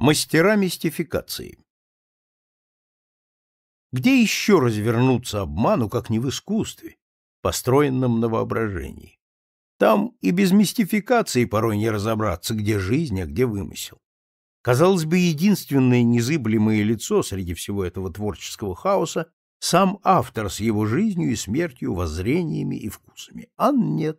Мастера мистификации. Где еще развернуться обману, как не в искусстве, построенном на воображении? Там и без мистификации порой не разобраться, где жизнь, а где вымысел. Казалось бы, единственное незыблемое лицо среди всего этого творческого хаоса — сам автор с его жизнью и смертью, воззрениями и вкусами. А нет.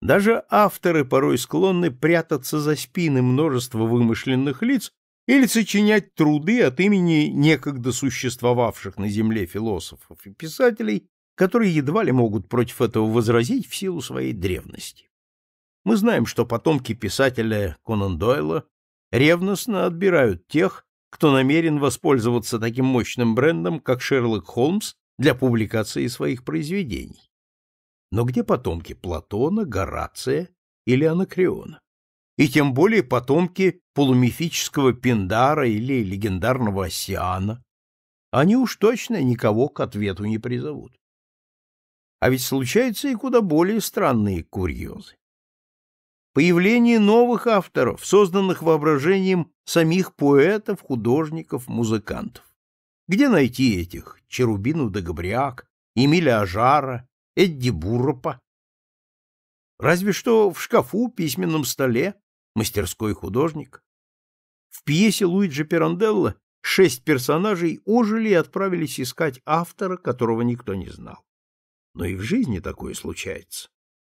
Даже авторы порой склонны прятаться за спины множества вымышленных лиц или сочинять труды от имени некогда существовавших на земле философов и писателей, которые едва ли могут против этого возразить в силу своей древности. Мы знаем, что потомки писателя Конан Дойла ревностно отбирают тех, кто намерен воспользоваться таким мощным брендом, как Шерлок Холмс, для публикации своих произведений. Но где потомки Платона, Горация или Анакреона? И тем более потомки полумифического Пиндара или легендарного Осиана. Они уж точно никого к ответу не призовут. А ведь случаются и куда более странные курьезы. Появление новых авторов, созданных воображением самих поэтов, художников, музыкантов. Где найти этих? Черубину да Габриак, Эмиля Ажара, Эдди Бурропа. Разве что в шкафу, письменном столе, мастерской художник. В пьесе Луиджи Пиранделла шесть персонажей ожили и отправились искать автора, которого никто не знал. Но и в жизни такое случается.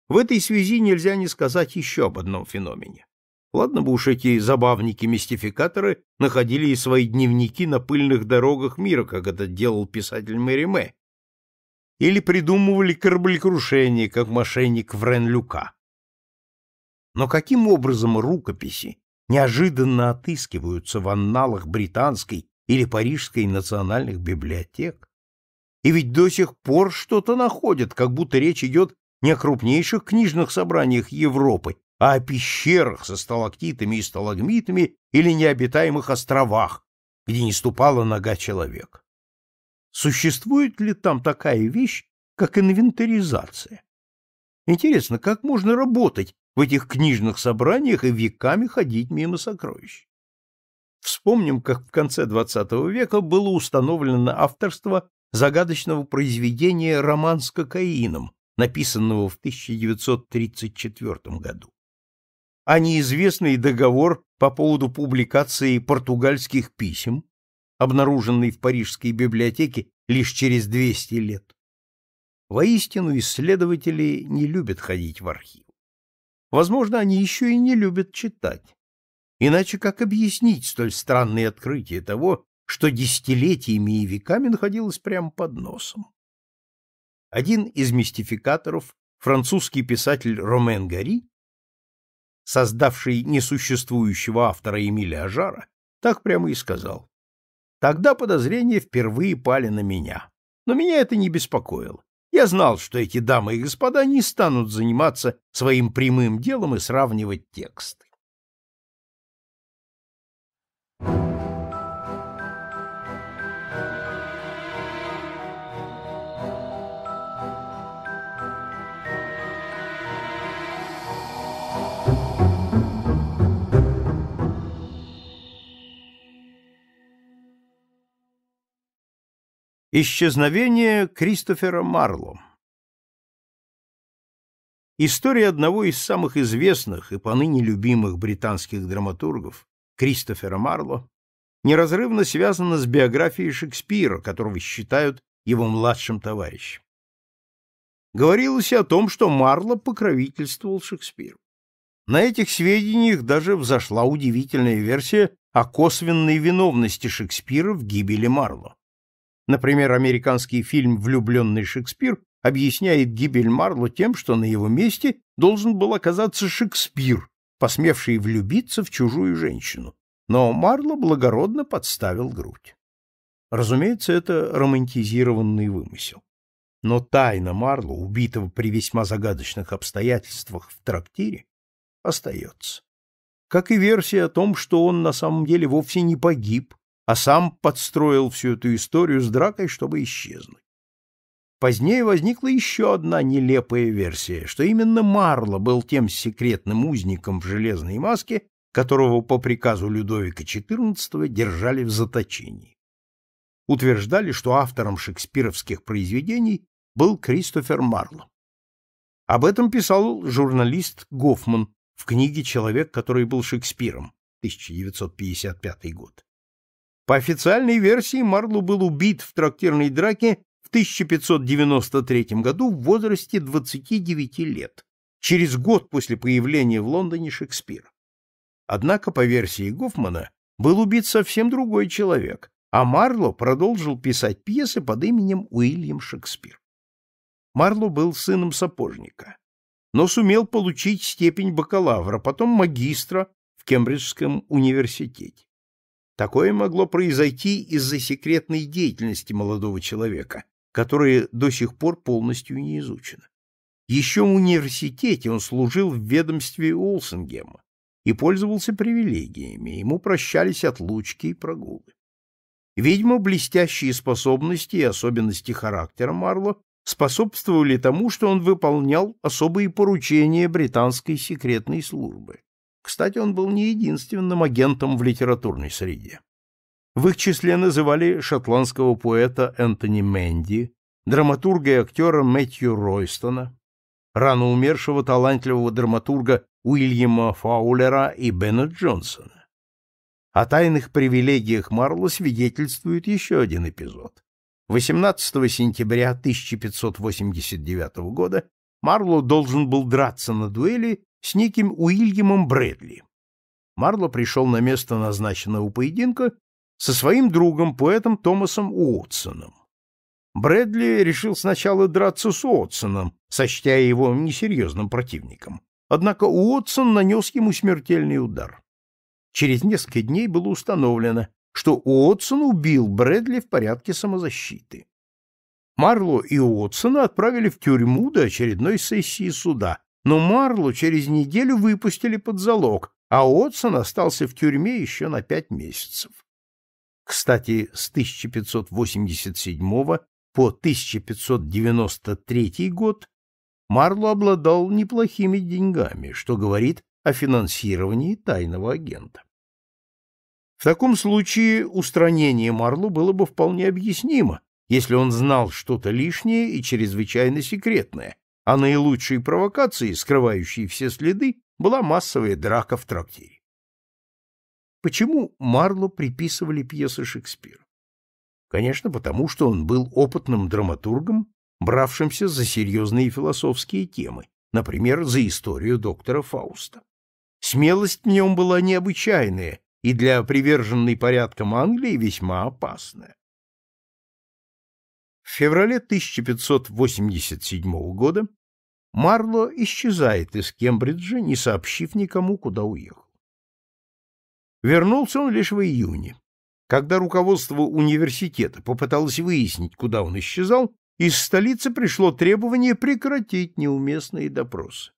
В этой связи нельзя не сказать еще об одном феномене. Ладно бы уж эти забавники-мистификаторы находили и свои дневники на пыльных дорогах мира, как это делал писатель Мериме, или придумывали кораблекрушение, как мошенник Вренлюка. Но каким образом рукописи неожиданно отыскиваются в анналах британской или парижской национальных библиотек? И ведь до сих пор что-то находят, как будто речь идет не о крупнейших книжных собраниях Европы, а о пещерах со сталактитами и сталагмитами или необитаемых островах, где не ступала нога человека. Существует ли там такая вещь, как инвентаризация? Интересно, как можно работать в этих книжных собраниях и веками ходить мимо сокровищ? Вспомним, как в конце XX века было установлено авторство загадочного произведения «Роман с кокаином», написанного в 1934 году. А неизвестный договор по поводу публикации португальских писем обнаруженный в Парижской библиотеке лишь через 200 лет. Воистину, исследователи не любят ходить в архив. Возможно, они еще и не любят читать. Иначе как объяснить столь странные открытия того, что десятилетиями и веками находилось прямо под носом? Один из мистификаторов, французский писатель Ромен Гари, создавший несуществующего автора Эмиля Ажара, так прямо и сказал. Тогда подозрения впервые пали на меня. Но меня это не беспокоило. Я знал, что эти дамы и господа не станут заниматься своим прямым делом и сравнивать текст. Исчезновение Кристофера Марло История одного из самых известных и поныне любимых британских драматургов, Кристофера Марло, неразрывно связана с биографией Шекспира, которого считают его младшим товарищем. Говорилось о том, что Марло покровительствовал Шекспиру. На этих сведениях даже взошла удивительная версия о косвенной виновности Шекспира в гибели Марло. Например, американский фильм «Влюбленный Шекспир» объясняет гибель Марло тем, что на его месте должен был оказаться Шекспир, посмевший влюбиться в чужую женщину. Но Марло благородно подставил грудь. Разумеется, это романтизированный вымысел. Но тайна Марло, убитого при весьма загадочных обстоятельствах в трактире, остается. Как и версия о том, что он на самом деле вовсе не погиб, а сам подстроил всю эту историю с дракой, чтобы исчезнуть. Позднее возникла еще одна нелепая версия, что именно Марло был тем секретным узником в железной маске, которого по приказу Людовика XIV держали в заточении. Утверждали, что автором шекспировских произведений был Кристофер Марло. Об этом писал журналист Гофман в книге «Человек, который был Шекспиром» 1955 год. По официальной версии, Марло был убит в трактирной драке в 1593 году в возрасте 29 лет, через год после появления в Лондоне Шекспира. Однако, по версии Гофмана, был убит совсем другой человек, а Марло продолжил писать пьесы под именем Уильям Шекспир. Марло был сыном сапожника, но сумел получить степень бакалавра, потом магистра в Кембриджском университете. Такое могло произойти из-за секретной деятельности молодого человека, которая до сих пор полностью не изучена. Еще в университете он служил в ведомстве Олсенгема и пользовался привилегиями, ему прощались отлучки и прогулы. Видимо, блестящие способности и особенности характера Марло способствовали тому, что он выполнял особые поручения британской секретной службы. Кстати, он был не единственным агентом в литературной среде. В их числе называли шотландского поэта Энтони Мэнди, драматурга и актера Мэтью Ройстона, рано умершего талантливого драматурга Уильяма Фаулера и Бена Джонсона. О тайных привилегиях Марла свидетельствует еще один эпизод. 18 сентября 1589 года Марло должен был драться на дуэли с неким Уильямом Брэдли. Марло пришел на место назначенного поединка со своим другом, поэтом Томасом Уотсоном. Брэдли решил сначала драться с Уотсоном, сочтя его несерьезным противником. Однако Уотсон нанес ему смертельный удар. Через несколько дней было установлено, что Уотсон убил Брэдли в порядке самозащиты. Марло и Уотсона отправили в тюрьму до очередной сессии суда, но Марлу через неделю выпустили под залог, а Отсон остался в тюрьме еще на пять месяцев. Кстати, с 1587 по 1593 год Марло обладал неплохими деньгами, что говорит о финансировании тайного агента. В таком случае устранение Марло было бы вполне объяснимо, если он знал что-то лишнее и чрезвычайно секретное, а наилучшей провокацией, скрывающей все следы, была массовая драка в трактире. Почему Марло приписывали пьесы Шекспира? Конечно, потому что он был опытным драматургом, бравшимся за серьезные философские темы, например, за историю доктора Фауста. Смелость в нем была необычайная и для приверженной порядкам Англии весьма опасная. В феврале 1587 года Марло исчезает из Кембриджа, не сообщив никому, куда уехал. Вернулся он лишь в июне. Когда руководство университета попыталось выяснить, куда он исчезал, из столицы пришло требование прекратить неуместные допросы.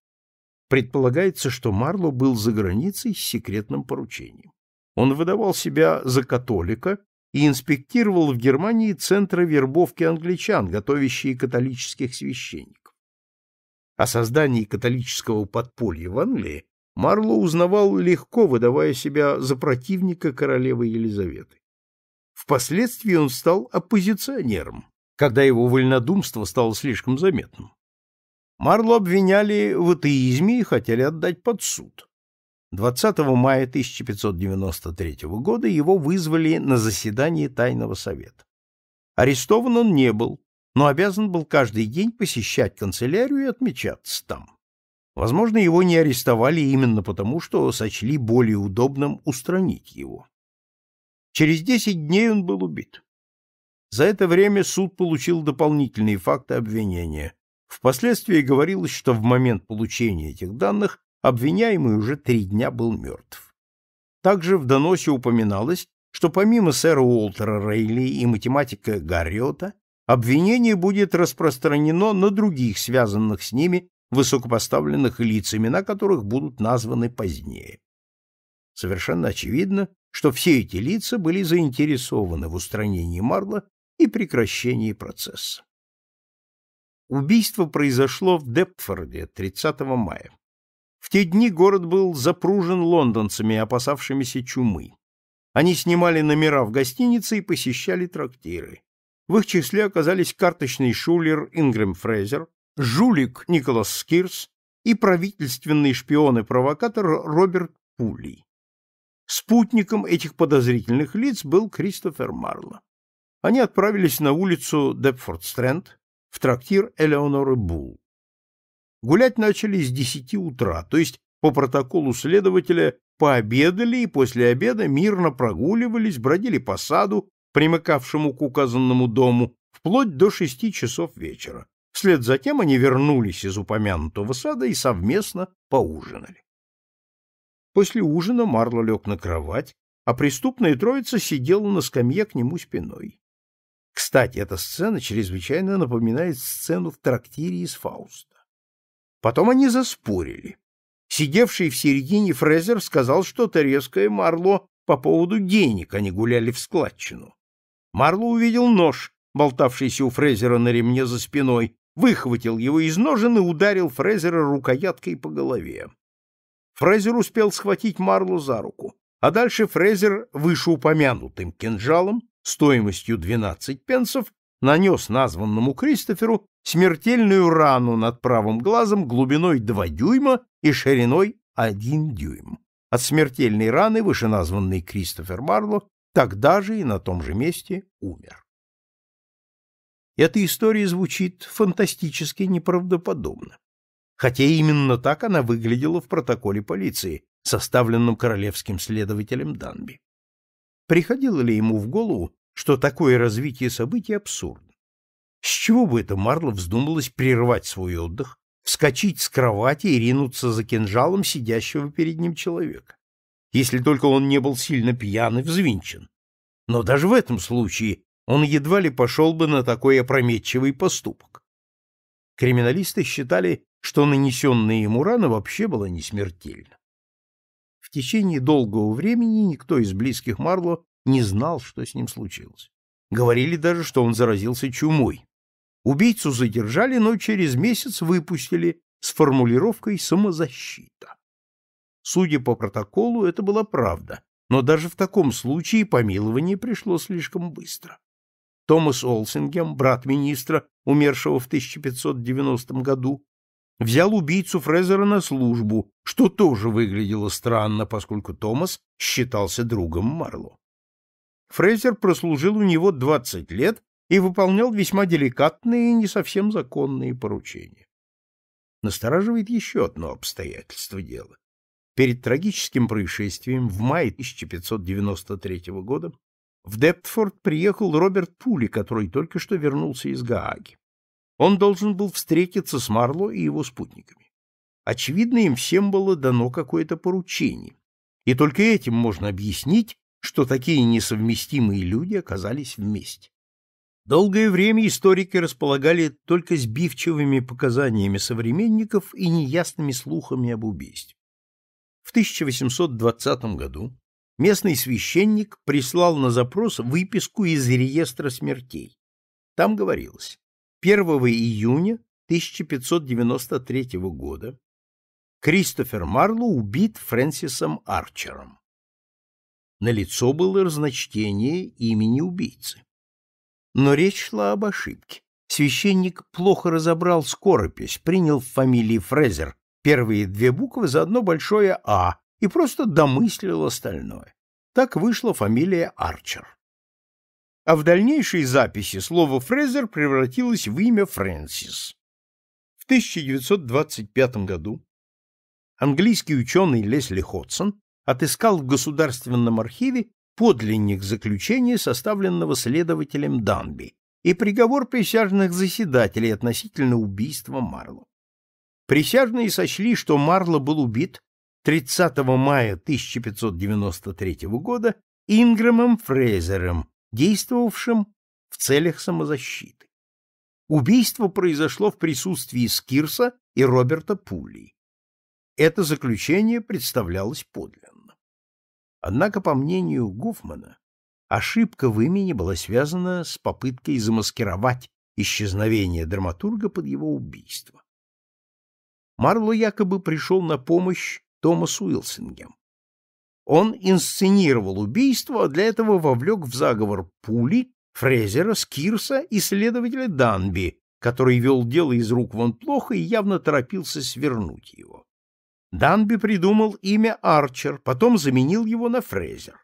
Предполагается, что Марло был за границей с секретным поручением. Он выдавал себя за католика и инспектировал в Германии центры вербовки англичан, готовящие католических священников. О создании католического подполья в Англии Марло узнавал легко, выдавая себя за противника королевы Елизаветы. Впоследствии он стал оппозиционером, когда его вольнодумство стало слишком заметным. Марло обвиняли в атеизме и хотели отдать под суд. 20 мая 1593 года его вызвали на заседание Тайного совета. Арестован он не был, но обязан был каждый день посещать канцелярию и отмечаться там. Возможно, его не арестовали именно потому, что сочли более удобным устранить его. Через 10 дней он был убит. За это время суд получил дополнительные факты обвинения. Впоследствии говорилось, что в момент получения этих данных обвиняемый уже три дня был мертв. Также в доносе упоминалось, что помимо сэра Уолтера Рейли и математика Гарриота обвинение будет распространено на других связанных с ними высокопоставленных лиц, имена которых будут названы позднее. Совершенно очевидно, что все эти лица были заинтересованы в устранении Марла и прекращении процесса. Убийство произошло в Депфорде 30 мая. В те дни город был запружен лондонцами, опасавшимися чумы. Они снимали номера в гостинице и посещали трактиры. В их числе оказались карточный шулер Ингрэм Фрейзер, жулик Николас Скирс и правительственный шпион и провокатор Роберт Пулей. Спутником этих подозрительных лиц был Кристофер Марло. Они отправились на улицу Депфорд-Стрэнд в трактир Элеоноры Булл. Гулять начали с десяти утра, то есть по протоколу следователя пообедали и после обеда мирно прогуливались, бродили по саду, примыкавшему к указанному дому, вплоть до шести часов вечера. Вслед за тем они вернулись из упомянутого сада и совместно поужинали. После ужина Марло лег на кровать, а преступная троица сидела на скамье к нему спиной. Кстати, эта сцена чрезвычайно напоминает сцену в трактире из Фауста. Потом они заспорили. Сидевший в середине Фрезер сказал что-то резкое Марло по поводу денег, они гуляли в складчину. Марло увидел нож, болтавшийся у Фрезера на ремне за спиной, выхватил его из ножен и ударил Фрезера рукояткой по голове. Фрезер успел схватить Марло за руку, а дальше Фрезер вышеупомянутым кинжалом стоимостью 12 пенсов нанес названному Кристоферу смертельную рану над правым глазом глубиной 2 дюйма и шириной 1 дюйм. От смертельной раны вышеназванный Кристофер Марло Тогда же и на том же месте умер. Эта история звучит фантастически неправдоподобно. Хотя именно так она выглядела в протоколе полиции, составленном королевским следователем Данби. Приходило ли ему в голову, что такое развитие событий абсурдно? С чего бы это Марло вздумалось прервать свой отдых, вскочить с кровати и ринуться за кинжалом сидящего перед ним человека? если только он не был сильно пьян и взвинчен. Но даже в этом случае он едва ли пошел бы на такой опрометчивый поступок. Криминалисты считали, что нанесенная ему рана вообще была не смертельна. В течение долгого времени никто из близких Марло не знал, что с ним случилось. Говорили даже, что он заразился чумой. Убийцу задержали, но через месяц выпустили с формулировкой «самозащита». Судя по протоколу, это была правда, но даже в таком случае помилование пришло слишком быстро. Томас Олсингем, брат министра, умершего в 1590 году, взял убийцу Фрезера на службу, что тоже выглядело странно, поскольку Томас считался другом Марло. Фрезер прослужил у него 20 лет и выполнял весьма деликатные и не совсем законные поручения. Настораживает еще одно обстоятельство дела. Перед трагическим происшествием в мае 1593 года в Дептфорд приехал Роберт Пули, который только что вернулся из Гааги. Он должен был встретиться с Марло и его спутниками. Очевидно, им всем было дано какое-то поручение, и только этим можно объяснить, что такие несовместимые люди оказались вместе. Долгое время историки располагали только сбивчивыми показаниями современников и неясными слухами об убийстве. В 1820 году местный священник прислал на запрос выписку из реестра смертей. Там говорилось, 1 июня 1593 года Кристофер Марло убит Фрэнсисом Арчером. На лицо было разночтение имени убийцы. Но речь шла об ошибке. Священник плохо разобрал скоропись, принял в фамилии Фрезер первые две буквы за одно большое «А» и просто домыслил остальное. Так вышла фамилия Арчер. А в дальнейшей записи слово «Фрезер» превратилось в имя Фрэнсис. В 1925 году английский ученый Лесли Ходсон отыскал в Государственном архиве подлинник заключения, составленного следователем Данби, и приговор присяжных заседателей относительно убийства Марло. Присяжные сочли, что Марло был убит 30 мая 1593 года Ингрэмом Фрейзером, действовавшим в целях самозащиты. Убийство произошло в присутствии Скирса и Роберта Пули. Это заключение представлялось подлинным. Однако, по мнению Гуфмана, ошибка в имени была связана с попыткой замаскировать исчезновение драматурга под его убийство. Марло якобы пришел на помощь Томасу Уилсингем. Он инсценировал убийство, а для этого вовлек в заговор Пули, Фрезера, Скирса и следователя Данби, который вел дело из рук вон плохо и явно торопился свернуть его. Данби придумал имя Арчер, потом заменил его на Фрезер.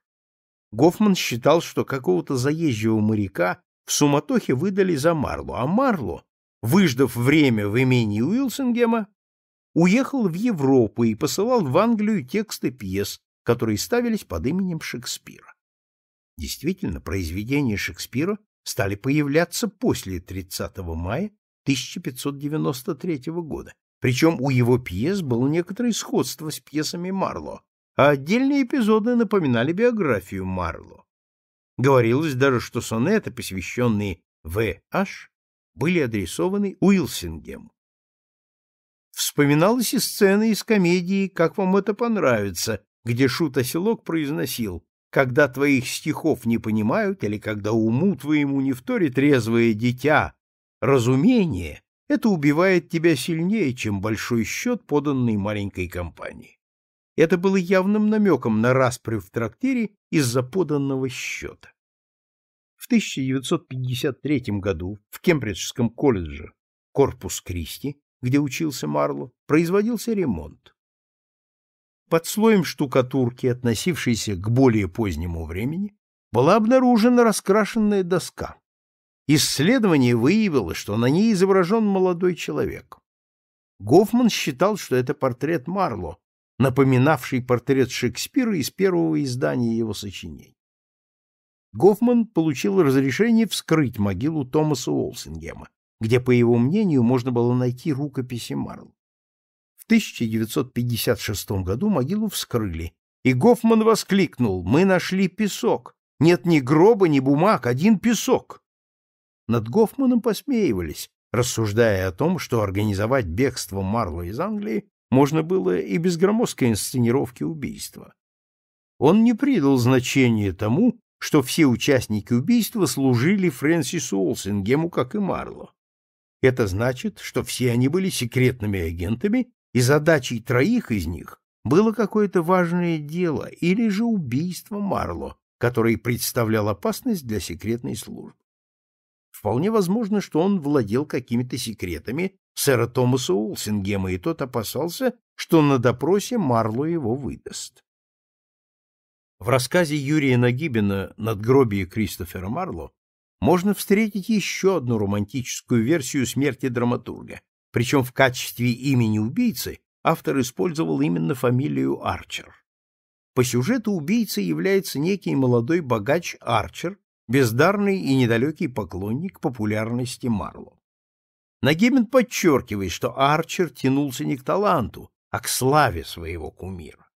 Гофман считал, что какого-то заезжего моряка в суматохе выдали за Марло, а Марло, выждав время в имении Уилсингема, уехал в Европу и посылал в Англию тексты пьес, которые ставились под именем Шекспира. Действительно, произведения Шекспира стали появляться после 30 мая 1593 года, причем у его пьес было некоторое сходство с пьесами Марло, а отдельные эпизоды напоминали биографию Марло. Говорилось даже, что сонеты, посвященные В.H., были адресованы Уилсингему. Вспоминалась и сцена из комедии «Как вам это понравится», где Шут Оселок произносил «Когда твоих стихов не понимают или когда уму твоему не вторит резвое дитя, разумение, это убивает тебя сильнее, чем большой счет, поданный маленькой компании». Это было явным намеком на распри в трактире из-за поданного счета. В 1953 году в Кембриджском колледже Корпус Кристи где учился Марло, производился ремонт. Под слоем штукатурки, относившейся к более позднему времени, была обнаружена раскрашенная доска. Исследование выявило, что на ней изображен молодой человек. Гофман считал, что это портрет Марло, напоминавший портрет Шекспира из первого издания его сочинений. Гофман получил разрешение вскрыть могилу Томаса Олсингема, где, по его мнению, можно было найти рукописи Марл. В 1956 году могилу вскрыли, и Гофман воскликнул «Мы нашли песок! Нет ни гроба, ни бумаг, один песок!» Над Гофманом посмеивались, рассуждая о том, что организовать бегство Марла из Англии можно было и без громоздкой инсценировки убийства. Он не придал значения тому, что все участники убийства служили Фрэнсису Олсингему, как и Марло. Это значит, что все они были секретными агентами, и задачей троих из них было какое-то важное дело или же убийство Марло, которое представлял опасность для секретной службы. Вполне возможно, что он владел какими-то секретами сэра Томаса Уолсингема, и тот опасался, что на допросе Марло его выдаст. В рассказе Юрия Нагибина «Надгробие Кристофера Марло» можно встретить еще одну романтическую версию смерти драматурга, причем в качестве имени убийцы автор использовал именно фамилию Арчер. По сюжету убийцей является некий молодой богач Арчер, бездарный и недалекий поклонник популярности Марло. Нагибин подчеркивает, что Арчер тянулся не к таланту, а к славе своего кумира.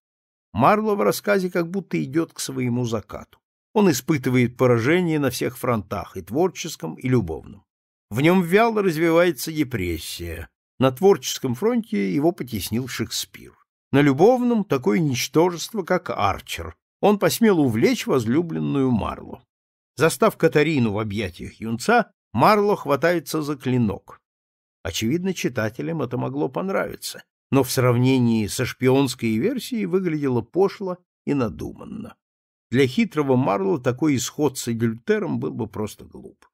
Марло в рассказе как будто идет к своему закату он испытывает поражение на всех фронтах, и творческом, и любовном. В нем вяло развивается депрессия. На творческом фронте его потеснил Шекспир. На любовном — такое ничтожество, как Арчер. Он посмел увлечь возлюбленную Марлу. Застав Катарину в объятиях юнца, Марло хватается за клинок. Очевидно, читателям это могло понравиться, но в сравнении со шпионской версией выглядело пошло и надуманно. Для хитрого Марла такой исход с Эдюльтером был бы просто глуп.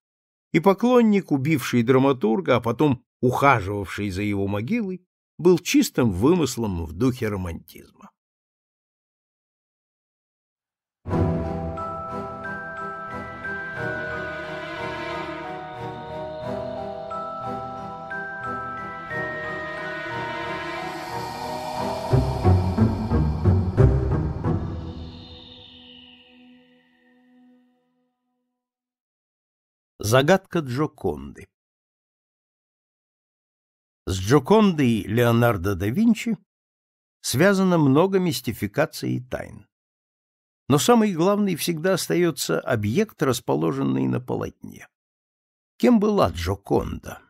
И поклонник, убивший драматурга, а потом ухаживавший за его могилой, был чистым вымыслом в духе романтизма. Загадка Джоконды С Джокондой Леонардо да Винчи связано много мистификаций и тайн. Но самый главный всегда остается объект, расположенный на полотне. Кем была Джоконда?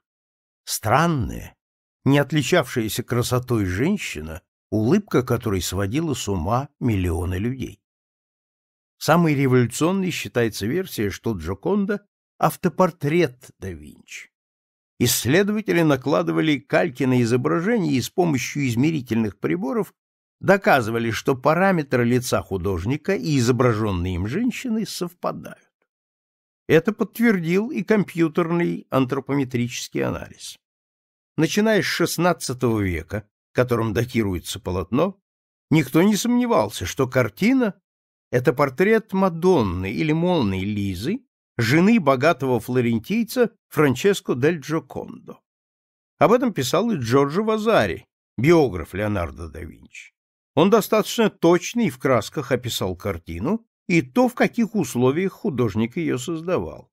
Странная, не отличавшаяся красотой женщина, улыбка которой сводила с ума миллионы людей. Самой революционной считается версия, что Джоконда автопортрет да Винчи. Исследователи накладывали кальки на изображение и с помощью измерительных приборов доказывали, что параметры лица художника и изображенной им женщины совпадают. Это подтвердил и компьютерный антропометрический анализ. Начиная с XVI века, которым датируется полотно, никто не сомневался, что картина — это портрет Мадонны или Молны Лизы, жены богатого флорентийца Франческо дель Джокондо. Об этом писал и Джорджо Вазари, биограф Леонардо да Винчи. Он достаточно точно и в красках описал картину и то, в каких условиях художник ее создавал.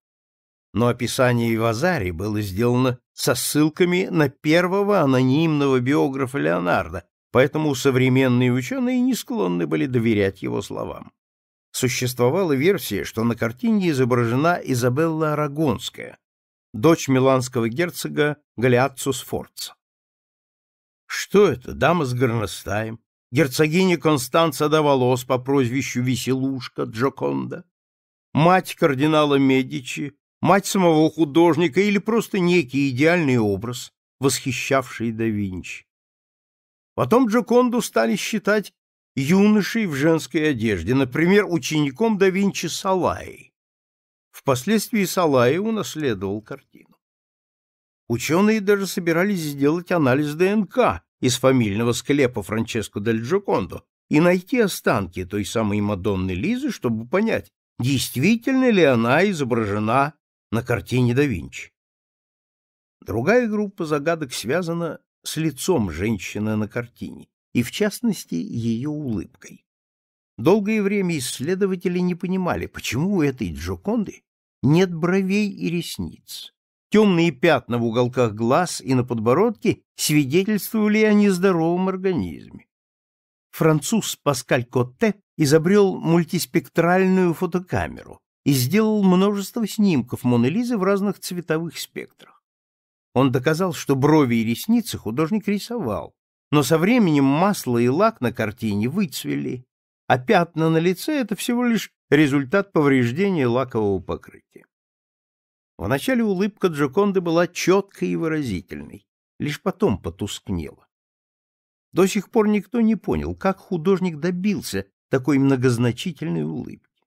Но описание Вазари было сделано со ссылками на первого анонимного биографа Леонардо, поэтому современные ученые не склонны были доверять его словам. Существовала версия, что на картине изображена Изабелла Арагонская, дочь миланского герцога Галиатцо Сфорца. Что это, дама с горностаем, герцогиня Констанца Даволос по прозвищу Веселушка Джоконда, мать кардинала Медичи, мать самого художника или просто некий идеальный образ, восхищавший да Винчи. Потом Джоконду стали считать юношей в женской одежде, например, учеником да Винчи Салаи. Впоследствии Салаи унаследовал картину. Ученые даже собирались сделать анализ ДНК из фамильного склепа Франческо дель Джокондо и найти останки той самой Мадонны Лизы, чтобы понять, действительно ли она изображена на картине да Винчи. Другая группа загадок связана с лицом женщины на картине и, в частности, ее улыбкой. Долгое время исследователи не понимали, почему у этой Джоконды нет бровей и ресниц. Темные пятна в уголках глаз и на подбородке свидетельствовали о нездоровом организме. Француз Паскаль Котте изобрел мультиспектральную фотокамеру и сделал множество снимков Моны Лизы в разных цветовых спектрах. Он доказал, что брови и ресницы художник рисовал, но со временем масло и лак на картине выцвели, а пятна на лице — это всего лишь результат повреждения лакового покрытия. Вначале улыбка Джоконды была четкой и выразительной, лишь потом потускнела. До сих пор никто не понял, как художник добился такой многозначительной улыбки.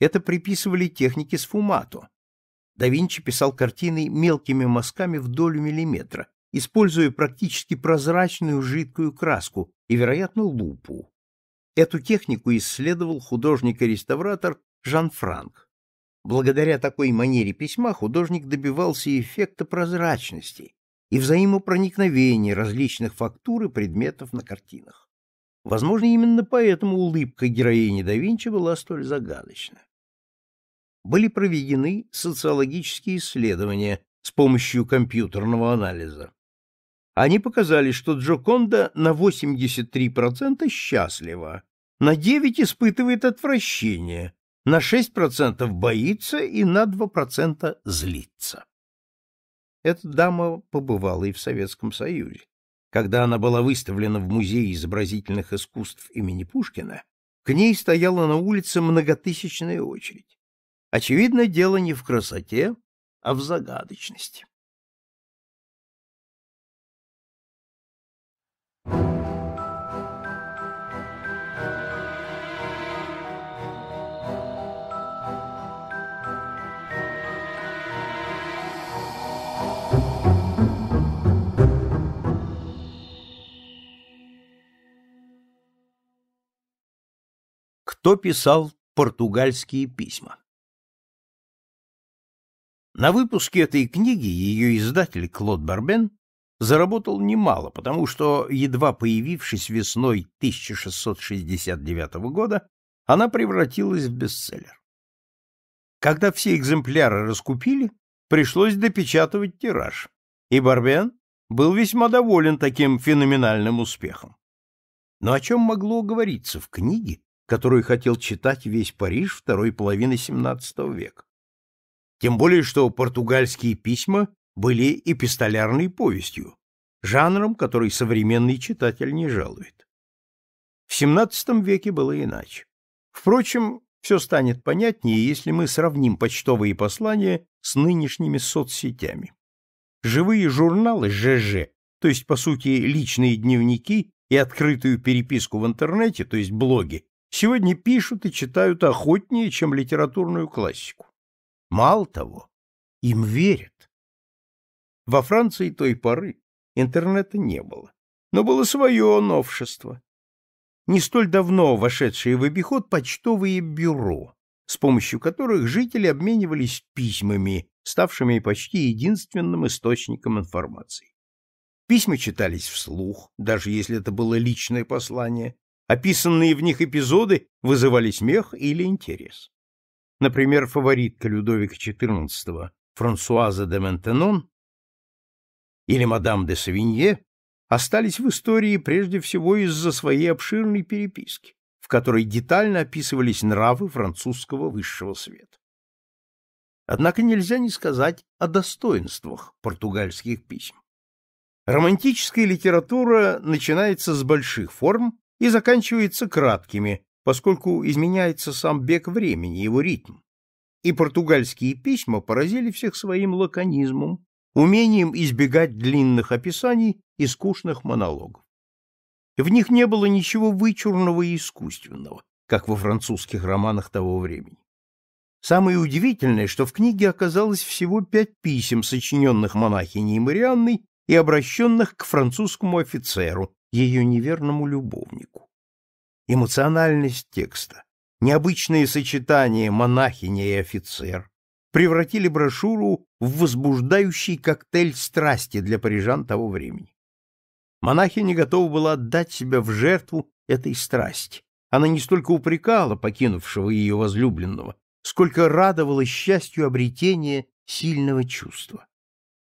Это приписывали технике сфумато. Да Винчи писал картины мелкими мазками вдоль миллиметра, используя практически прозрачную жидкую краску и, вероятно, лупу. Эту технику исследовал художник-реставратор Жан Франк. Благодаря такой манере письма художник добивался эффекта прозрачности и взаимопроникновения различных фактур и предметов на картинах. Возможно, именно поэтому улыбка героини да Винчи была столь загадочна. Были проведены социологические исследования с помощью компьютерного анализа они показали, что Джоконда на 83% счастлива, на 9% испытывает отвращение, на 6% боится и на 2% злится. Эта дама побывала и в Советском Союзе. Когда она была выставлена в Музее изобразительных искусств имени Пушкина, к ней стояла на улице многотысячная очередь. Очевидно, дело не в красоте, а в загадочности. Кто писал португальские письма? На выпуске этой книги ее издатель Клод Барбен заработал немало, потому что, едва появившись весной 1669 года, она превратилась в бестселлер. Когда все экземпляры раскупили, пришлось допечатывать тираж, и Барбен был весьма доволен таким феноменальным успехом. Но о чем могло говориться в книге, которую хотел читать весь Париж второй половины XVII века. Тем более, что португальские письма были эпистолярной повестью, жанром, который современный читатель не жалует. В XVII веке было иначе. Впрочем, все станет понятнее, если мы сравним почтовые послания с нынешними соцсетями. Живые журналы ЖЖ, то есть, по сути, личные дневники и открытую переписку в интернете, то есть блоги, сегодня пишут и читают охотнее, чем литературную классику. Мало того, им верят. Во Франции той поры интернета не было, но было свое новшество. Не столь давно вошедшие в обиход почтовые бюро, с помощью которых жители обменивались письмами, ставшими почти единственным источником информации. Письма читались вслух, даже если это было личное послание, Описанные в них эпизоды вызывали смех или интерес. Например, фаворитка Людовика XIV Франсуаза де Ментенон или мадам де Савинье остались в истории прежде всего из-за своей обширной переписки, в которой детально описывались нравы французского высшего света. Однако нельзя не сказать о достоинствах португальских писем. Романтическая литература начинается с больших форм и заканчивается краткими, поскольку изменяется сам бег времени, его ритм. И португальские письма поразили всех своим лаконизмом, умением избегать длинных описаний и скучных монологов. В них не было ничего вычурного и искусственного, как во французских романах того времени. Самое удивительное, что в книге оказалось всего пять писем, сочиненных монахиней Марианной и обращенных к французскому офицеру, ее неверному любовнику. Эмоциональность текста, необычные сочетания монахиня и офицер превратили брошюру в возбуждающий коктейль страсти для парижан того времени. Монахиня готова была отдать себя в жертву этой страсти. Она не столько упрекала покинувшего ее возлюбленного, сколько радовалась счастью обретения сильного чувства.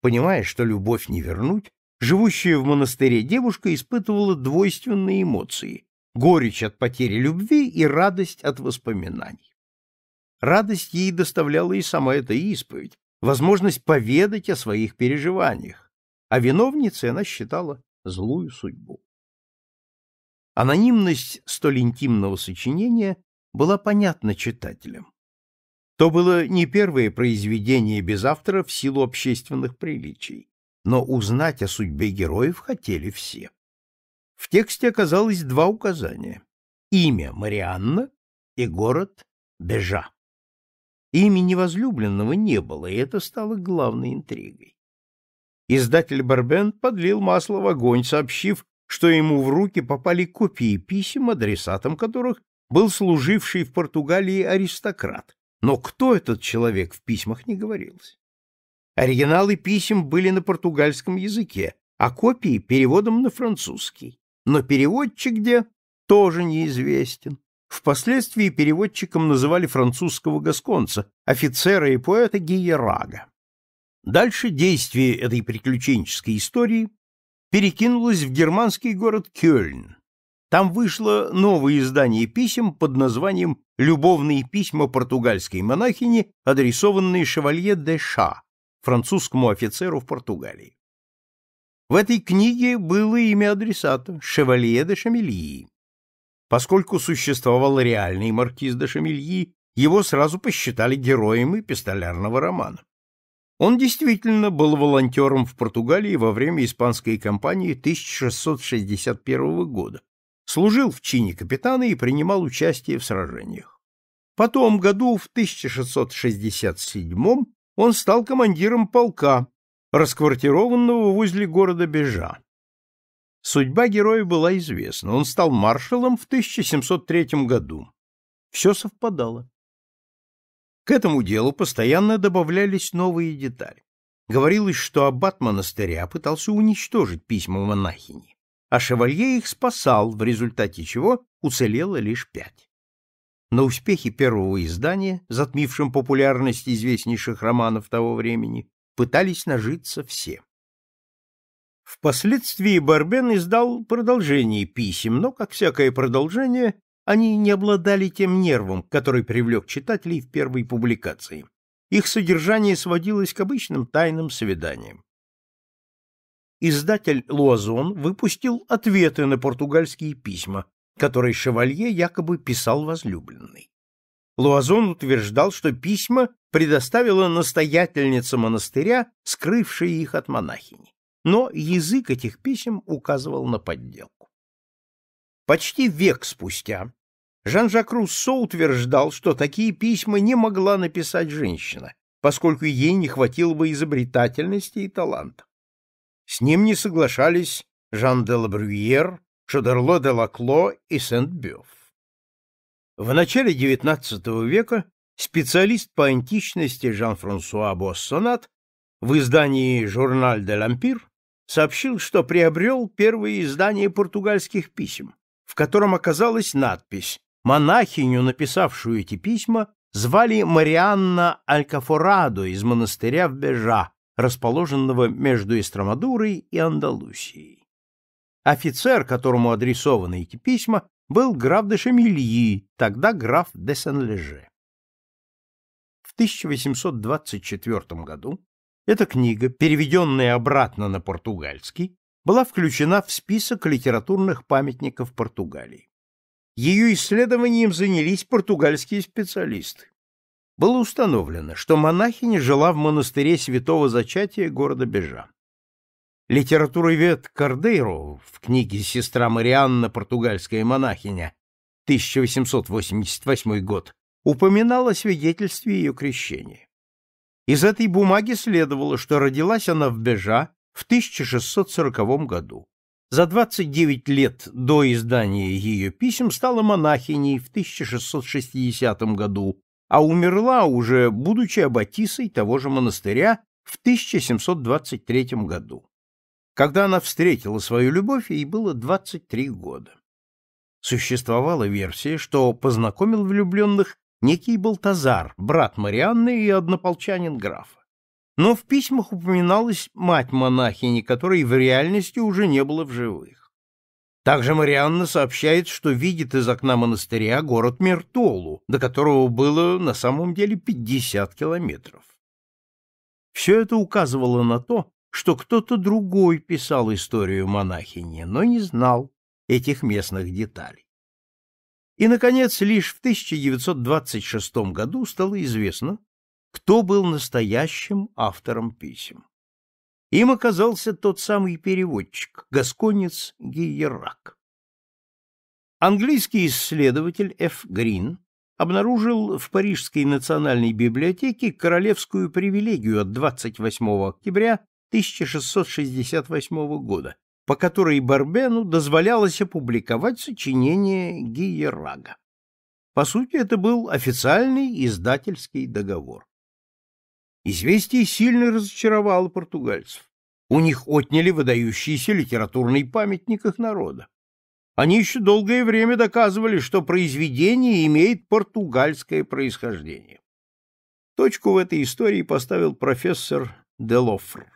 Понимая, что любовь не вернуть, Живущая в монастыре девушка испытывала двойственные эмоции – горечь от потери любви и радость от воспоминаний. Радость ей доставляла и сама эта исповедь, возможность поведать о своих переживаниях, а виновницей она считала злую судьбу. Анонимность столь интимного сочинения была понятна читателям. То было не первое произведение без автора в силу общественных приличий но узнать о судьбе героев хотели все. В тексте оказалось два указания — имя Марианна и город Бежа. Имени невозлюбленного не было, и это стало главной интригой. Издатель Барбен подлил масло в огонь, сообщив, что ему в руки попали копии писем, адресатом которых был служивший в Португалии аристократ. Но кто этот человек в письмах не говорилось. Оригиналы писем были на португальском языке, а копии — переводом на французский. Но переводчик где — тоже неизвестен. Впоследствии переводчиком называли французского гасконца, офицера и поэта Гиерага. Дальше действие этой приключенческой истории перекинулось в германский город Кёльн. Там вышло новое издание писем под названием «Любовные письма португальской монахини, адресованные шевалье де Ша», французскому офицеру в Португалии. В этой книге было имя адресата – Шевалье де Шамильи. Поскольку существовал реальный маркиз де Шамильи, его сразу посчитали героем эпистолярного романа. Он действительно был волонтером в Португалии во время испанской кампании 1661 года, служил в чине капитана и принимал участие в сражениях. Потом году в 1667 он стал командиром полка, расквартированного возле города Бежа. Судьба героя была известна. Он стал маршалом в 1703 году. Все совпадало. К этому делу постоянно добавлялись новые детали. Говорилось, что аббат монастыря пытался уничтожить письма монахини, а шевалье их спасал, в результате чего уцелело лишь пять. На успехи первого издания, затмившем популярность известнейших романов того времени, пытались нажиться все. Впоследствии Барбен издал продолжение писем, но, как всякое продолжение, они не обладали тем нервом, который привлек читателей в первой публикации. Их содержание сводилось к обычным тайным свиданиям. Издатель Луазон выпустил ответы на португальские письма, который шевалье якобы писал возлюбленный. Луазон утверждал, что письма предоставила настоятельница монастыря, скрывшая их от монахини. Но язык этих писем указывал на подделку. Почти век спустя Жан-Жак Руссо утверждал, что такие письма не могла написать женщина, поскольку ей не хватило бы изобретательности и таланта. С ним не соглашались Жан де Лабрюер, Шадерло де Лакло и Сент-Бёв. В начале XIX века специалист по античности Жан-Франсуа Боссонат в издании «Журналь де Лампир» сообщил, что приобрел первое издание португальских писем, в котором оказалась надпись «Монахиню, написавшую эти письма, звали Марианна Алькафорадо из монастыря в Бежа, расположенного между Эстромадурой и Андалусией. Офицер, которому адресованы эти письма, был граф де Шамильи, тогда граф де Сен-Леже. В 1824 году эта книга, переведенная обратно на португальский, была включена в список литературных памятников Португалии. Ее исследованием занялись португальские специалисты. Было установлено, что монахиня жила в монастыре Святого Зачатия города Бежа. Литературовед Кардейро в книге «Сестра Марианна, португальская монахиня» 1888 год упоминал о свидетельстве ее крещения. Из этой бумаги следовало, что родилась она в Бежа в 1640 году. За 29 лет до издания ее писем стала монахиней в 1660 году, а умерла уже, будучи аббатисой того же монастыря в 1723 году когда она встретила свою любовь, ей было 23 года. Существовала версия, что познакомил влюбленных некий Балтазар, брат Марианны и однополчанин графа. Но в письмах упоминалась мать монахини, которой в реальности уже не было в живых. Также Марианна сообщает, что видит из окна монастыря город Мертолу, до которого было на самом деле 50 километров. Все это указывало на то, что кто-то другой писал историю монахини, но не знал этих местных деталей. И, наконец, лишь в 1926 году стало известно, кто был настоящим автором писем. Им оказался тот самый переводчик, гасконец Гейерак. Английский исследователь Ф. Грин обнаружил в Парижской национальной библиотеке королевскую привилегию от 28 октября 1668 года, по которой Барбену дозволялось опубликовать сочинение Гиерага. По сути, это был официальный издательский договор. Известие сильно разочаровало португальцев. У них отняли выдающийся литературный памятник их народа. Они еще долгое время доказывали, что произведение имеет португальское происхождение. Точку в этой истории поставил профессор Делофр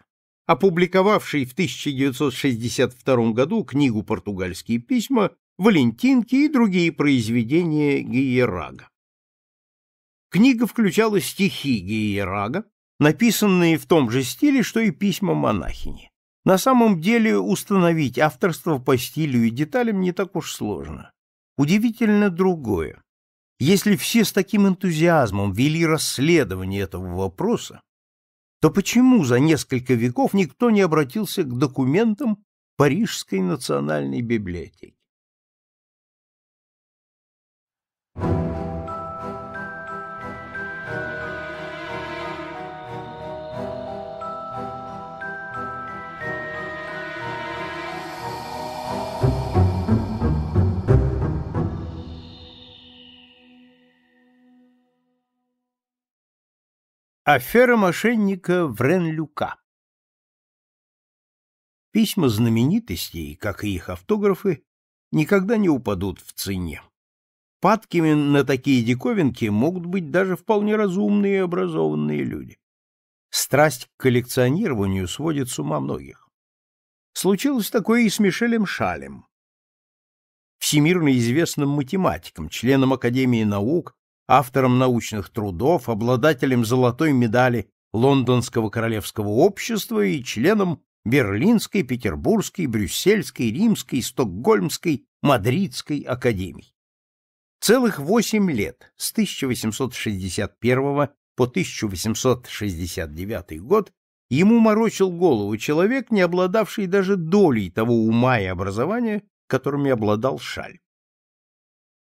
опубликовавший в 1962 году книгу «Португальские письма», «Валентинки» и другие произведения Гиерага. Книга включала стихи Гиерага, написанные в том же стиле, что и письма монахини. На самом деле установить авторство по стилю и деталям не так уж сложно. Удивительно другое. Если все с таким энтузиазмом вели расследование этого вопроса, то почему за несколько веков никто не обратился к документам Парижской национальной библиотеки? Афера мошенника Вренлюка Письма знаменитостей, как и их автографы, никогда не упадут в цене. Падкими на такие диковинки могут быть даже вполне разумные и образованные люди. Страсть к коллекционированию сводит с ума многих. Случилось такое и с Мишелем Шалем, всемирно известным математиком, членом Академии наук автором научных трудов, обладателем золотой медали Лондонского королевского общества и членом Берлинской, Петербургской, Брюссельской, Римской, Стокгольмской, Мадридской академий. Целых восемь лет, с 1861 по 1869 год, ему морочил голову человек, не обладавший даже долей того ума и образования, которыми обладал Шаль.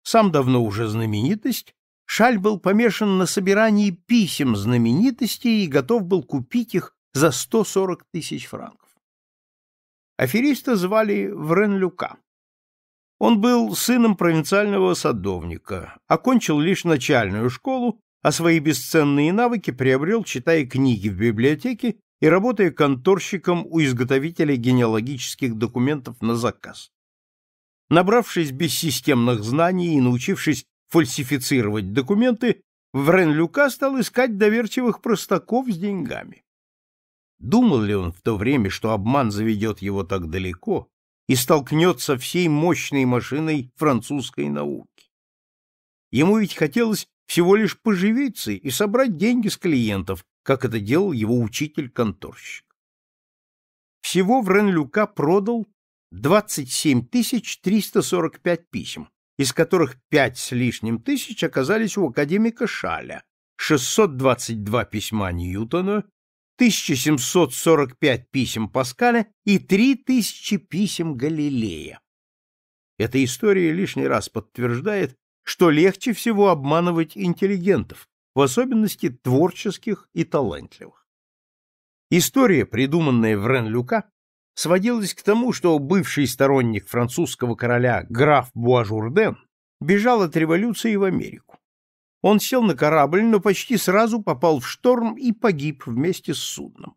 Сам давно уже знаменитость, Шаль был помешан на собирании писем знаменитостей и готов был купить их за 140 тысяч франков. Афериста звали Вренлюка. Он был сыном провинциального садовника, окончил лишь начальную школу, а свои бесценные навыки приобрел, читая книги в библиотеке и работая конторщиком у изготовителя генеалогических документов на заказ. Набравшись бессистемных знаний и научившись фальсифицировать документы, Врен-Люка стал искать доверчивых простаков с деньгами. Думал ли он в то время, что обман заведет его так далеко и столкнет со всей мощной машиной французской науки? Ему ведь хотелось всего лишь поживиться и собрать деньги с клиентов, как это делал его учитель-конторщик. Всего Врен-Люка продал 27 345 писем, из которых пять с лишним тысяч оказались у академика Шаля, 622 письма Ньютона, 1745 писем Паскаля и 3000 писем Галилея. Эта история лишний раз подтверждает, что легче всего обманывать интеллигентов, в особенности творческих и талантливых. История, придуманная в Рен-Люка, сводилось к тому, что бывший сторонник французского короля граф Буажурден бежал от революции в Америку. Он сел на корабль, но почти сразу попал в шторм и погиб вместе с судном.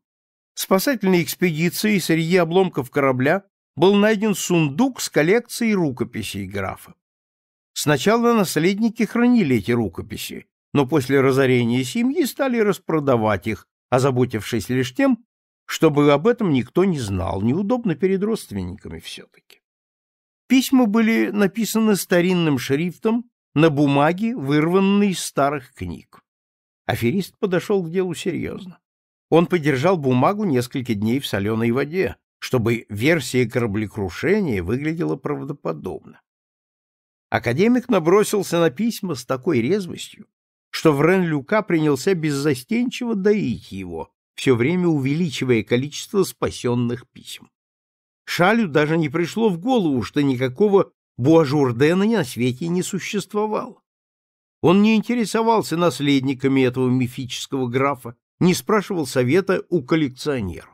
Спасательной экспедицией среди обломков корабля был найден сундук с коллекцией рукописей графа. Сначала наследники хранили эти рукописи, но после разорения семьи стали распродавать их, озаботившись лишь тем, чтобы об этом никто не знал, неудобно перед родственниками все-таки. Письма были написаны старинным шрифтом на бумаге, вырванной из старых книг. Аферист подошел к делу серьезно. Он подержал бумагу несколько дней в соленой воде, чтобы версия кораблекрушения выглядела правдоподобно. Академик набросился на письма с такой резвостью, что Врен-Люка принялся беззастенчиво доить его, все время увеличивая количество спасенных писем. Шалю даже не пришло в голову, что никакого Буажурдена на свете не существовало. Он не интересовался наследниками этого мифического графа, не спрашивал совета у коллекционеров.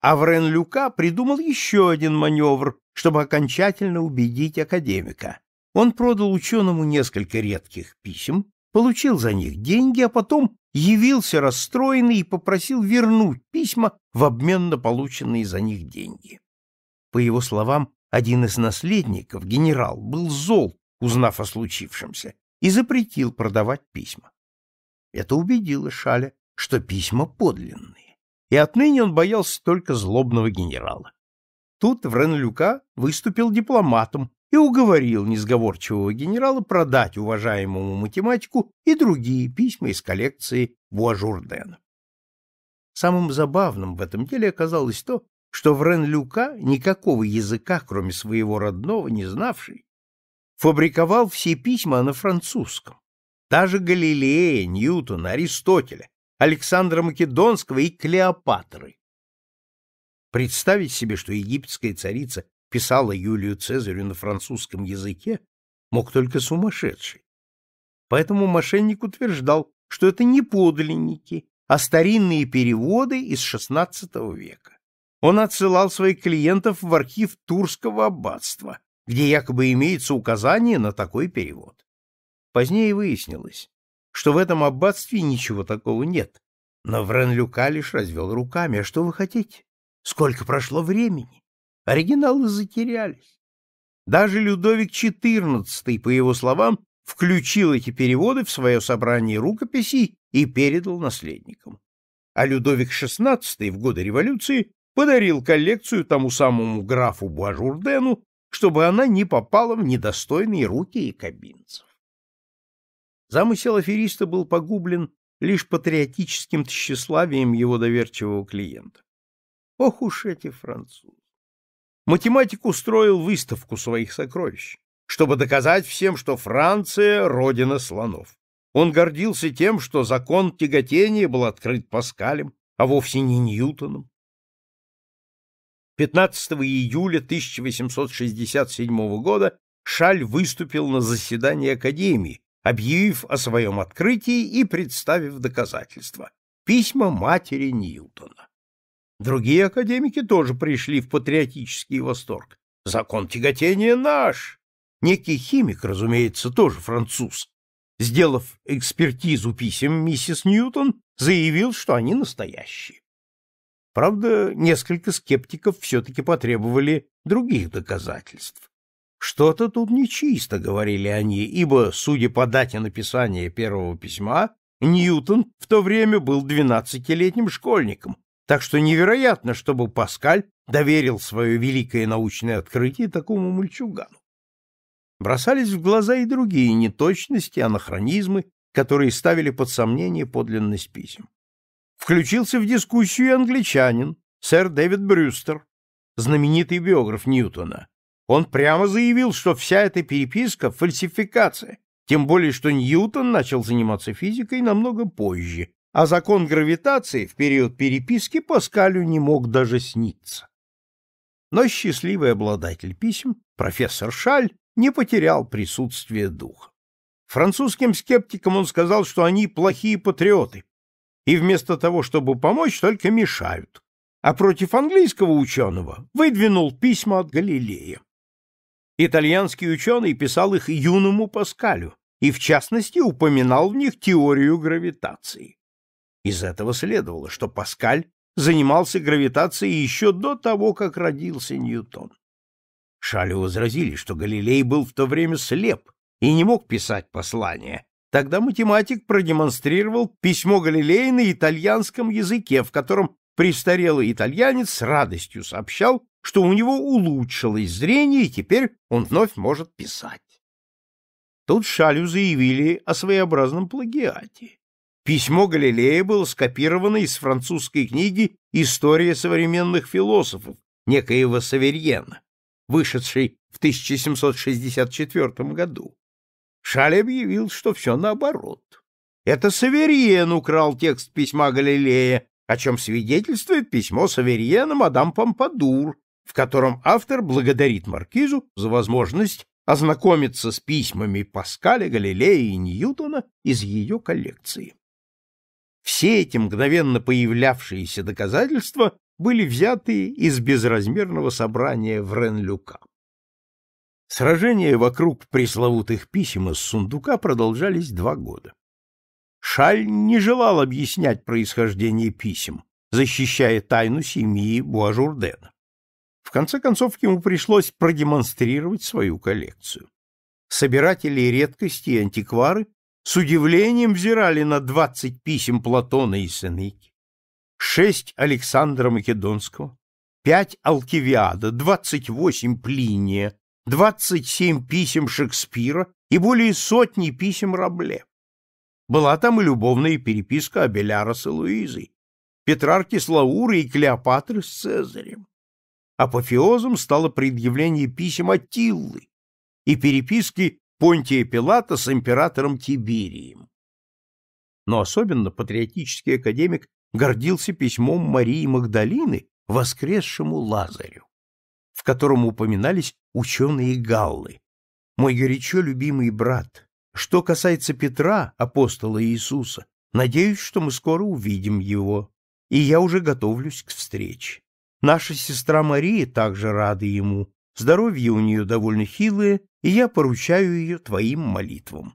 Аврен Люка придумал еще один маневр, чтобы окончательно убедить академика. Он продал ученому несколько редких писем, получил за них деньги, а потом явился расстроенный и попросил вернуть письма в обмен на полученные за них деньги. По его словам, один из наследников, генерал, был зол, узнав о случившемся, и запретил продавать письма. Это убедило Шаля, что письма подлинные, и отныне он боялся только злобного генерала. Тут Вренлюка выступил дипломатом и уговорил несговорчивого генерала продать уважаемому математику и другие письма из коллекции Буажурдена. Самым забавным в этом деле оказалось то, что Врен-Люка, никакого языка, кроме своего родного, не знавший, фабриковал все письма на французском. Даже Галилея, Ньютона, Аристотеля, Александра Македонского и Клеопатры. Представить себе, что египетская царица писала Юлию Цезарю на французском языке, мог только сумасшедший. Поэтому мошенник утверждал, что это не подлинники, а старинные переводы из XVI века. Он отсылал своих клиентов в архив Турского аббатства, где якобы имеется указание на такой перевод. Позднее выяснилось, что в этом аббатстве ничего такого нет. Но Вренлюка лишь развел руками. А что вы хотите? Сколько прошло времени? Оригиналы затерялись. Даже Людовик XIV, по его словам, включил эти переводы в свое собрание рукописей и передал наследникам. А Людовик XVI в годы революции подарил коллекцию тому самому графу Буажурдену, чтобы она не попала в недостойные руки и кабинцев. Замысел афериста был погублен лишь патриотическим тщеславием его доверчивого клиента. Ох уж эти французы! математик устроил выставку своих сокровищ, чтобы доказать всем, что Франция — родина слонов. Он гордился тем, что закон тяготения был открыт Паскалем, а вовсе не Ньютоном. 15 июля 1867 года Шаль выступил на заседании Академии, объявив о своем открытии и представив доказательства. Письма матери Ньютона. Другие академики тоже пришли в патриотический восторг. Закон тяготения наш. Некий химик, разумеется, тоже француз, сделав экспертизу писем миссис Ньютон, заявил, что они настоящие. Правда, несколько скептиков все-таки потребовали других доказательств. Что-то тут нечисто, говорили они, ибо, судя по дате написания первого письма, Ньютон в то время был двенадцатилетним школьником, так что невероятно, чтобы Паскаль доверил свое великое научное открытие такому мальчугану. Бросались в глаза и другие неточности, анахронизмы, которые ставили под сомнение подлинность писем. Включился в дискуссию англичанин, сэр Дэвид Брюстер, знаменитый биограф Ньютона. Он прямо заявил, что вся эта переписка — фальсификация, тем более, что Ньютон начал заниматься физикой намного позже, а закон гравитации в период переписки Паскалю не мог даже сниться. Но счастливый обладатель писем, профессор Шаль, не потерял присутствие духа. Французским скептикам он сказал, что они плохие патриоты, и вместо того, чтобы помочь, только мешают, а против английского ученого выдвинул письма от Галилея. Итальянский ученый писал их юному Паскалю и, в частности, упоминал в них теорию гравитации. Из этого следовало, что Паскаль занимался гравитацией еще до того, как родился Ньютон. Шалю возразили, что Галилей был в то время слеп и не мог писать послание. Тогда математик продемонстрировал письмо Галилея на итальянском языке, в котором престарелый итальянец с радостью сообщал, что у него улучшилось зрение, и теперь он вновь может писать. Тут Шалю заявили о своеобразном плагиате. Письмо Галилея было скопировано из французской книги «История современных философов» некоего Саверьена, вышедшей в 1764 году. Шаль объявил, что все наоборот. Это Саверьен украл текст письма Галилея, о чем свидетельствует письмо Саверьена мадам Помпадур, в котором автор благодарит маркизу за возможность ознакомиться с письмами Паскаля, Галилея и Ньютона из ее коллекции. Все эти мгновенно появлявшиеся доказательства были взяты из безразмерного собрания в Ренлюка. Сражения вокруг пресловутых писем из сундука продолжались два года. Шаль не желал объяснять происхождение писем, защищая тайну семьи Буажурдена. В конце концов, ему пришлось продемонстрировать свою коллекцию. Собиратели редкостей и антиквары с удивлением взирали на двадцать писем Платона и Сенеки, шесть Александра Македонского, пять Алкивиада, двадцать восемь Плиния, двадцать семь писем Шекспира и более сотни писем Рабле. Была там и любовная переписка Абеляра с Луизой, Петрарки с Лаурой и Клеопатры с Цезарем. Апофеозом стало предъявление писем Аттиллы и переписки Понтия Пилата с императором Тиберием. Но особенно патриотический академик гордился письмом Марии Магдалины, воскресшему Лазарю, в котором упоминались ученые Галлы. Мой горячо любимый брат, что касается Петра, апостола Иисуса, надеюсь, что мы скоро увидим его, и я уже готовлюсь к встрече. Наша сестра Мария также рада ему, Здоровье у нее довольно хилое, и я поручаю ее твоим молитвам.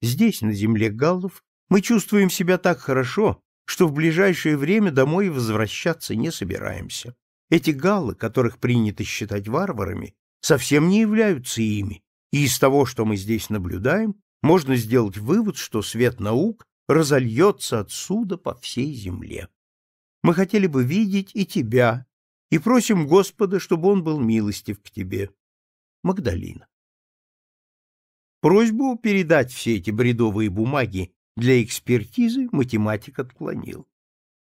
Здесь, на земле галлов, мы чувствуем себя так хорошо, что в ближайшее время домой возвращаться не собираемся. Эти галлы, которых принято считать варварами, совсем не являются ими, и из того, что мы здесь наблюдаем, можно сделать вывод, что свет наук разольется отсюда по всей земле. Мы хотели бы видеть и тебя, и просим Господа, чтобы он был милостив к тебе. Магдалина. Просьбу передать все эти бредовые бумаги для экспертизы математик отклонил.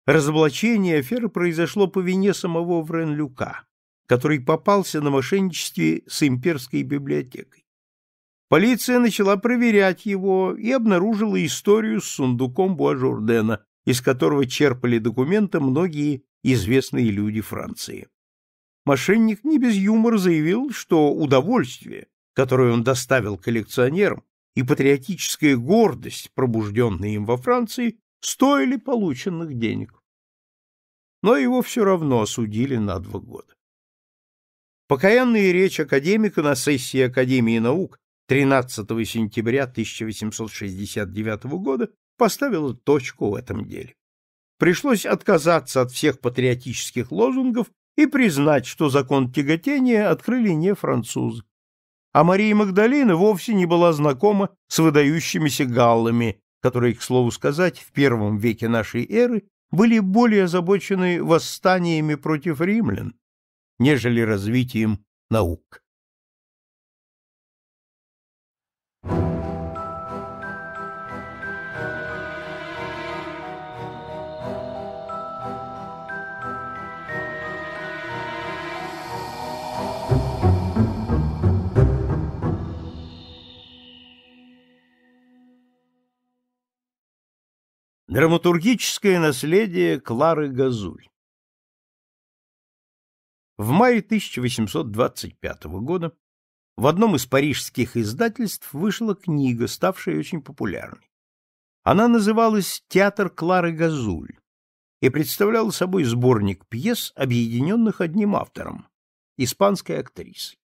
Разоблачение аферы произошло по вине самого Вренлюка, который попался на мошенничестве с имперской библиотекой. Полиция начала проверять его и обнаружила историю с сундуком Буажурдена, из которого черпали документы многие известные люди Франции. Мошенник не без юмора заявил, что удовольствие, которое он доставил коллекционерам, и патриотическая гордость, пробужденная им во Франции, стоили полученных денег. Но его все равно осудили на два года. Покаянная речь академика на сессии Академии наук 13 сентября 1869 года поставила точку в этом деле пришлось отказаться от всех патриотических лозунгов и признать, что закон тяготения открыли не французы. А Мария Магдалина вовсе не была знакома с выдающимися галлами, которые, к слову сказать, в первом веке нашей эры были более озабочены восстаниями против римлян, нежели развитием наук. Драматургическое наследие Клары Газуль. В мае 1825 года в одном из парижских издательств вышла книга, ставшая очень популярной. Она называлась «Театр Клары Газуль» и представляла собой сборник пьес, объединенных одним автором – испанской актрисой.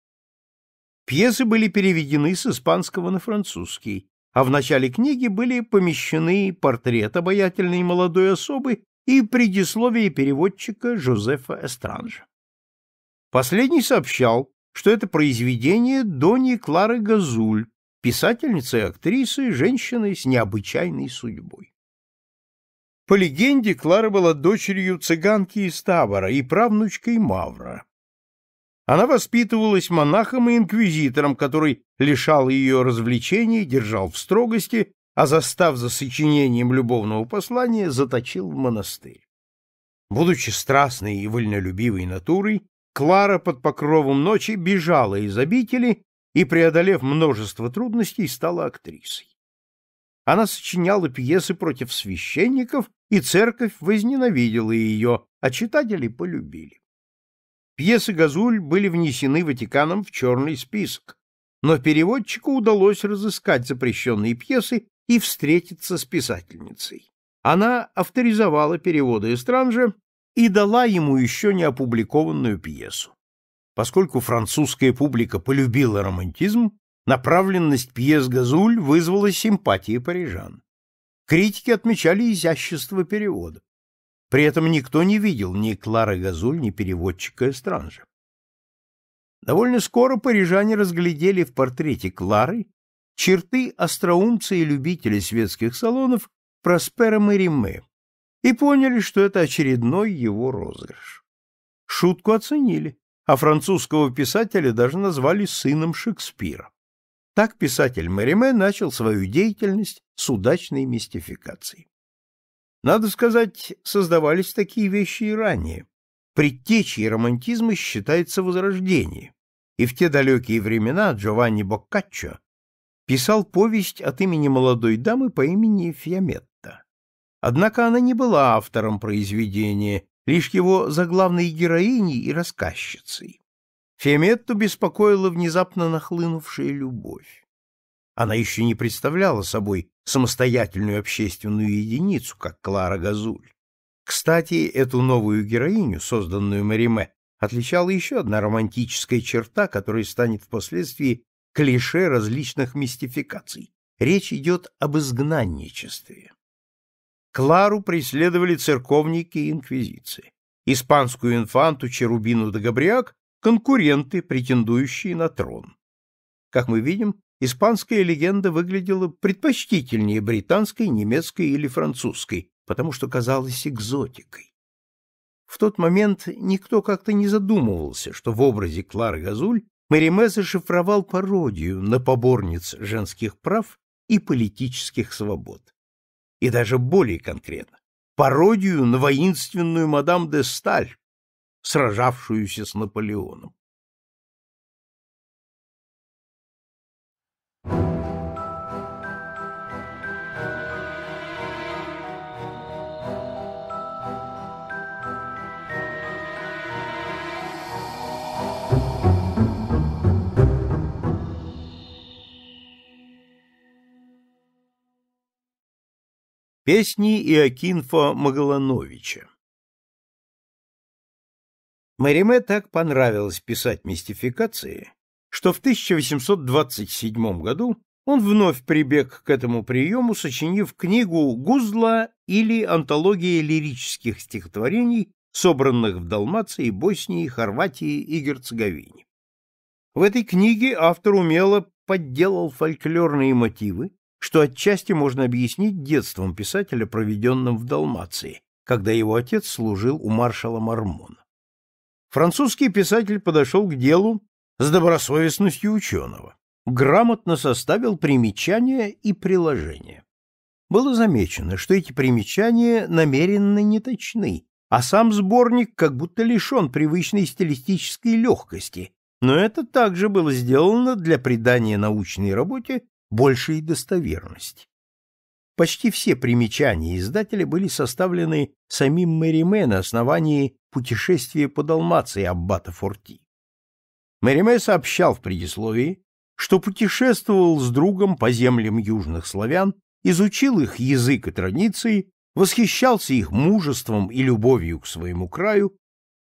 Пьесы были переведены с испанского на французский, а в начале книги были помещены портрет обаятельной молодой особы и предисловие переводчика Жозефа Эстранжа. Последний сообщал, что это произведение Дони Клары Газуль, писательницы и актрисы, женщины с необычайной судьбой. По легенде, Клара была дочерью цыганки из Тавара и правнучкой Мавра, она воспитывалась монахом и инквизитором, который лишал ее развлечений, держал в строгости, а застав за сочинением любовного послания, заточил в монастырь. Будучи страстной и вольнолюбивой натурой, Клара под покровом ночи бежала из обители и, преодолев множество трудностей, стала актрисой. Она сочиняла пьесы против священников, и церковь возненавидела ее, а читатели полюбили. Пьесы Газуль были внесены Ватиканом в черный список, но переводчику удалось разыскать запрещенные пьесы и встретиться с писательницей. Она авторизовала переводы Эстранжа и дала ему еще не опубликованную пьесу. Поскольку французская публика полюбила романтизм, направленность пьес Газуль вызвала симпатии парижан. Критики отмечали изящество перевода. При этом никто не видел ни Клары Газуль, ни переводчика Эстранжа. Довольно скоро парижане разглядели в портрете Клары черты остроумца и любителя светских салонов Проспера Мериме и поняли, что это очередной его розыгрыш. Шутку оценили, а французского писателя даже назвали сыном Шекспира. Так писатель Мериме начал свою деятельность с удачной мистификацией. Надо сказать, создавались такие вещи и ранее. Предтечей романтизма считается возрождение. И в те далекие времена Джованни Боккаччо писал повесть от имени молодой дамы по имени Фиаметта. Однако она не была автором произведения, лишь его заглавной героиней и рассказчицей. Фиаметту беспокоила внезапно нахлынувшая любовь. Она еще не представляла собой самостоятельную общественную единицу, как Клара Газуль. Кстати, эту новую героиню, созданную Мариме, отличала еще одна романтическая черта, которая станет впоследствии клише различных мистификаций. Речь идет об изгнанничестве. Клару преследовали церковники и инквизиции. Испанскую инфанту Черубину де Габриак – конкуренты, претендующие на трон. Как мы видим, Испанская легенда выглядела предпочтительнее британской, немецкой или французской, потому что казалась экзотикой. В тот момент никто как-то не задумывался, что в образе Клары Газуль Мериме зашифровал пародию на поборниц женских прав и политических свобод. И даже более конкретно, пародию на воинственную мадам де Сталь, сражавшуюся с Наполеоном. Песни Иокинфа Магалановича Мариме так понравилось писать мистификации, что в 1827 году он вновь прибег к этому приему, сочинив книгу «Гузла» или «Антология лирических стихотворений», собранных в Далмации, Боснии, Хорватии и Герцеговине. В этой книге автор умело подделал фольклорные мотивы, что отчасти можно объяснить детством писателя, проведенным в Далмации, когда его отец служил у маршала Мормона. Французский писатель подошел к делу с добросовестностью ученого, грамотно составил примечания и приложения. Было замечено, что эти примечания намеренно неточны, а сам сборник как будто лишен привычной стилистической легкости, но это также было сделано для придания научной работе большей достоверности. Почти все примечания издателя были составлены самим Мэриме на основании путешествия по Далмации Аббата Форти. Мериме сообщал в предисловии, что путешествовал с другом по землям южных славян, изучил их язык и традиции, восхищался их мужеством и любовью к своему краю,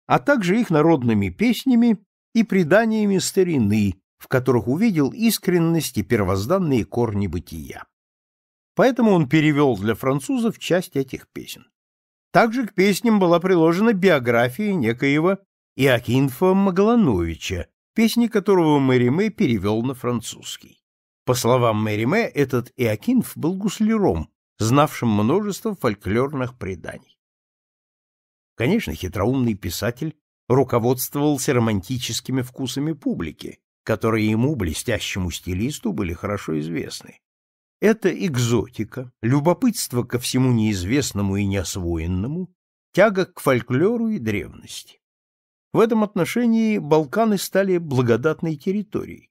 а также их народными песнями и преданиями старины, в которых увидел искренность и первозданные корни бытия. Поэтому он перевел для французов часть этих песен. Также к песням была приложена биография некоего Иоакинфа Маглановича, песни которого Мэриме перевел на французский. По словам Мэриме, этот Иокинф был гусляром, знавшим множество фольклорных преданий. Конечно, хитроумный писатель руководствовался романтическими вкусами публики, которые ему, блестящему стилисту, были хорошо известны. Это экзотика, любопытство ко всему неизвестному и неосвоенному, тяга к фольклору и древности. В этом отношении Балканы стали благодатной территорией.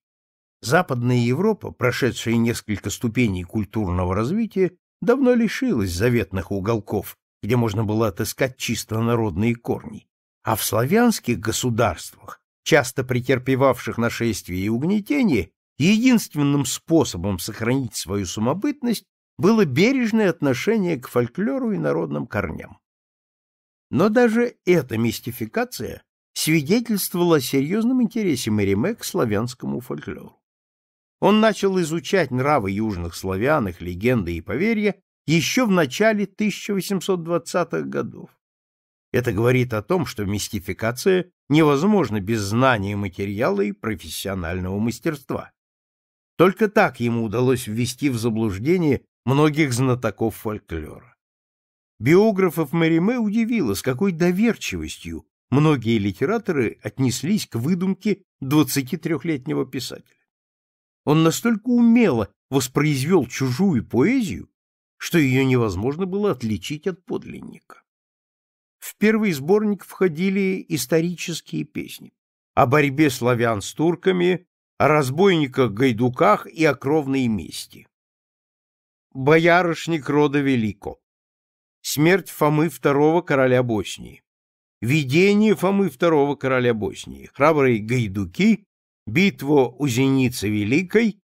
Западная Европа, прошедшая несколько ступеней культурного развития, давно лишилась заветных уголков, где можно было отыскать чисто народные корни. А в славянских государствах, часто претерпевавших нашествие и угнетение, единственным способом сохранить свою самобытность было бережное отношение к фольклору и народным корням. Но даже эта мистификация Свидетельствовало о серьезном интересе Мериме к славянскому фольклору. Он начал изучать нравы южных славян, их легенды и поверья еще в начале 1820-х годов. Это говорит о том, что мистификация невозможна без знания материала и профессионального мастерства. Только так ему удалось ввести в заблуждение многих знатоков фольклора. Биографов Мериме удивило, с какой доверчивостью многие литераторы отнеслись к выдумке 23-летнего писателя. Он настолько умело воспроизвел чужую поэзию, что ее невозможно было отличить от подлинника. В первый сборник входили исторические песни о борьбе славян с турками, о разбойниках-гайдуках и о кровной мести. Боярышник рода Велико. Смерть Фомы II короля Боснии. Видение Фомы II короля Боснии, храбрые гайдуки, битва у Зеницы Великой,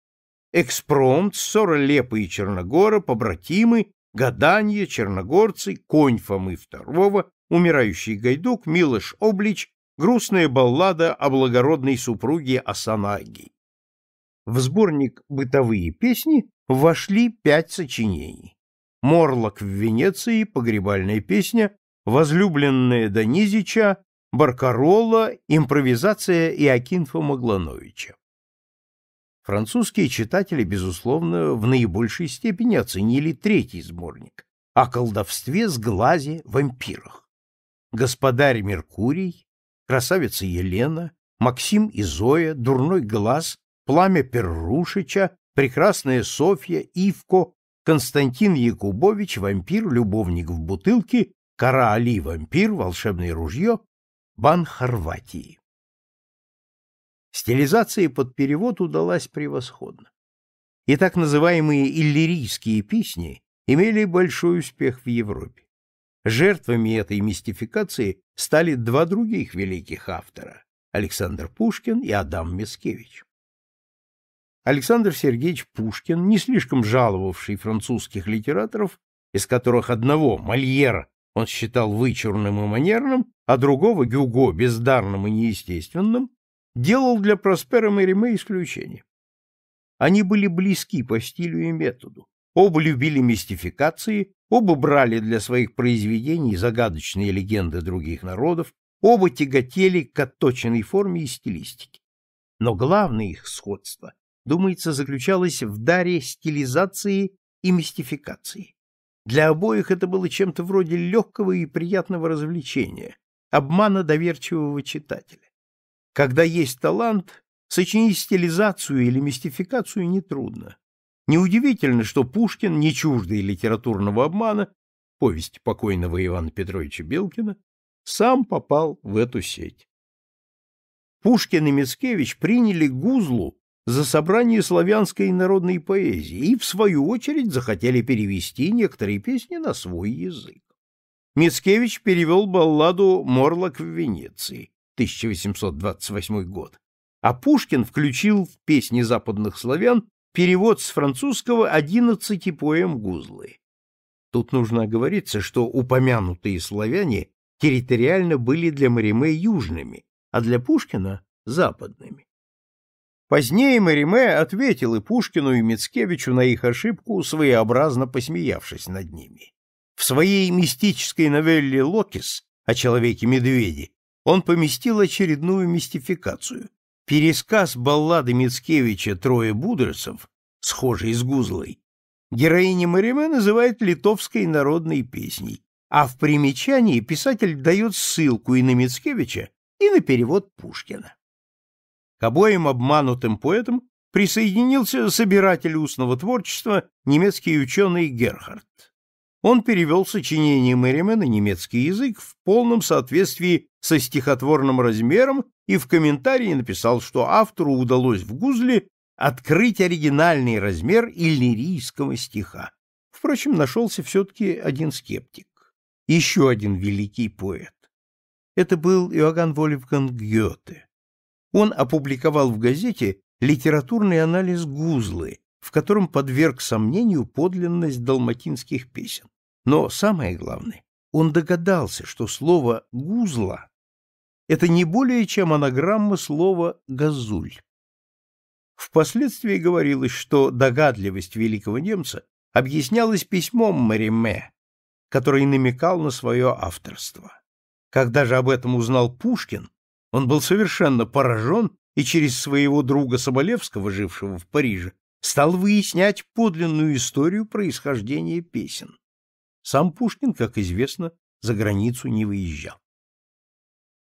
экспромт, ссора Лепа и Черногора, побратимы, гаданье, черногорцы, конь Фомы II, умирающий гайдук, Милош Облич, грустная баллада о благородной супруге Асанаги. В сборник «Бытовые песни» вошли пять сочинений. «Морлок в Венеции», «Погребальная песня», возлюбленная Донизича, Баркаролла, импровизация Иокинфа Маглановича. Французские читатели, безусловно, в наибольшей степени оценили третий сборник о колдовстве с глази вампирах. Господарь Меркурий, красавица Елена, Максим и Зоя, дурной глаз, пламя Перрушича, прекрасная Софья, Ивко, Константин Якубович, вампир, любовник в бутылке Кара Али вампир, волшебное ружье, бан Хорватии. Стилизация под перевод удалась превосходно. И так называемые иллирийские песни имели большой успех в Европе. Жертвами этой мистификации стали два других великих автора – Александр Пушкин и Адам Мискевич. Александр Сергеевич Пушкин, не слишком жаловавший французских литераторов, из которых одного, Мольера, он считал вычурным и манерным, а другого, Гюго, бездарным и неестественным, делал для Проспера Мериме исключение. Они были близки по стилю и методу. Оба любили мистификации, оба брали для своих произведений загадочные легенды других народов, оба тяготели к отточенной форме и стилистике. Но главное их сходство, думается, заключалось в даре стилизации и мистификации. Для обоих это было чем-то вроде легкого и приятного развлечения, обмана доверчивого читателя. Когда есть талант, сочинить стилизацию или мистификацию нетрудно. Неудивительно, что Пушкин, не чуждый литературного обмана, повесть покойного Ивана Петровича Белкина, сам попал в эту сеть. Пушкин и Мицкевич приняли Гузлу за собрание славянской народной поэзии и, в свою очередь, захотели перевести некоторые песни на свой язык. Мицкевич перевел балладу «Морлок в Венеции» 1828 год, а Пушкин включил в песни западных славян перевод с французского одиннадцати поэм Гузлы. Тут нужно оговориться, что упомянутые славяне территориально были для Мариме южными, а для Пушкина — западными. Позднее Мариме ответил и Пушкину, и Мицкевичу на их ошибку, своеобразно посмеявшись над ними. В своей мистической новелле «Локис» о человеке-медведе он поместил очередную мистификацию. Пересказ баллады Мицкевича «Трое будерцев», схожий с гузлой, героиня Мариме называет литовской народной песней, а в примечании писатель дает ссылку и на Мицкевича, и на перевод Пушкина обоим обманутым поэтам присоединился собиратель устного творчества немецкий ученый Герхард. Он перевел сочинение Мэриме на немецкий язык в полном соответствии со стихотворным размером и в комментарии написал, что автору удалось в Гузле открыть оригинальный размер иллирийского стиха. Впрочем, нашелся все-таки один скептик, еще один великий поэт. Это был Иоганн Вольфганг Гёте он опубликовал в газете литературный анализ Гузлы, в котором подверг сомнению подлинность далматинских песен. Но самое главное, он догадался, что слово «гузла» — это не более чем анаграмма слова «газуль». Впоследствии говорилось, что догадливость великого немца объяснялась письмом Мариме, который намекал на свое авторство. Когда же об этом узнал Пушкин, он был совершенно поражен и через своего друга Соболевского, жившего в Париже, стал выяснять подлинную историю происхождения песен. Сам Пушкин, как известно, за границу не выезжал.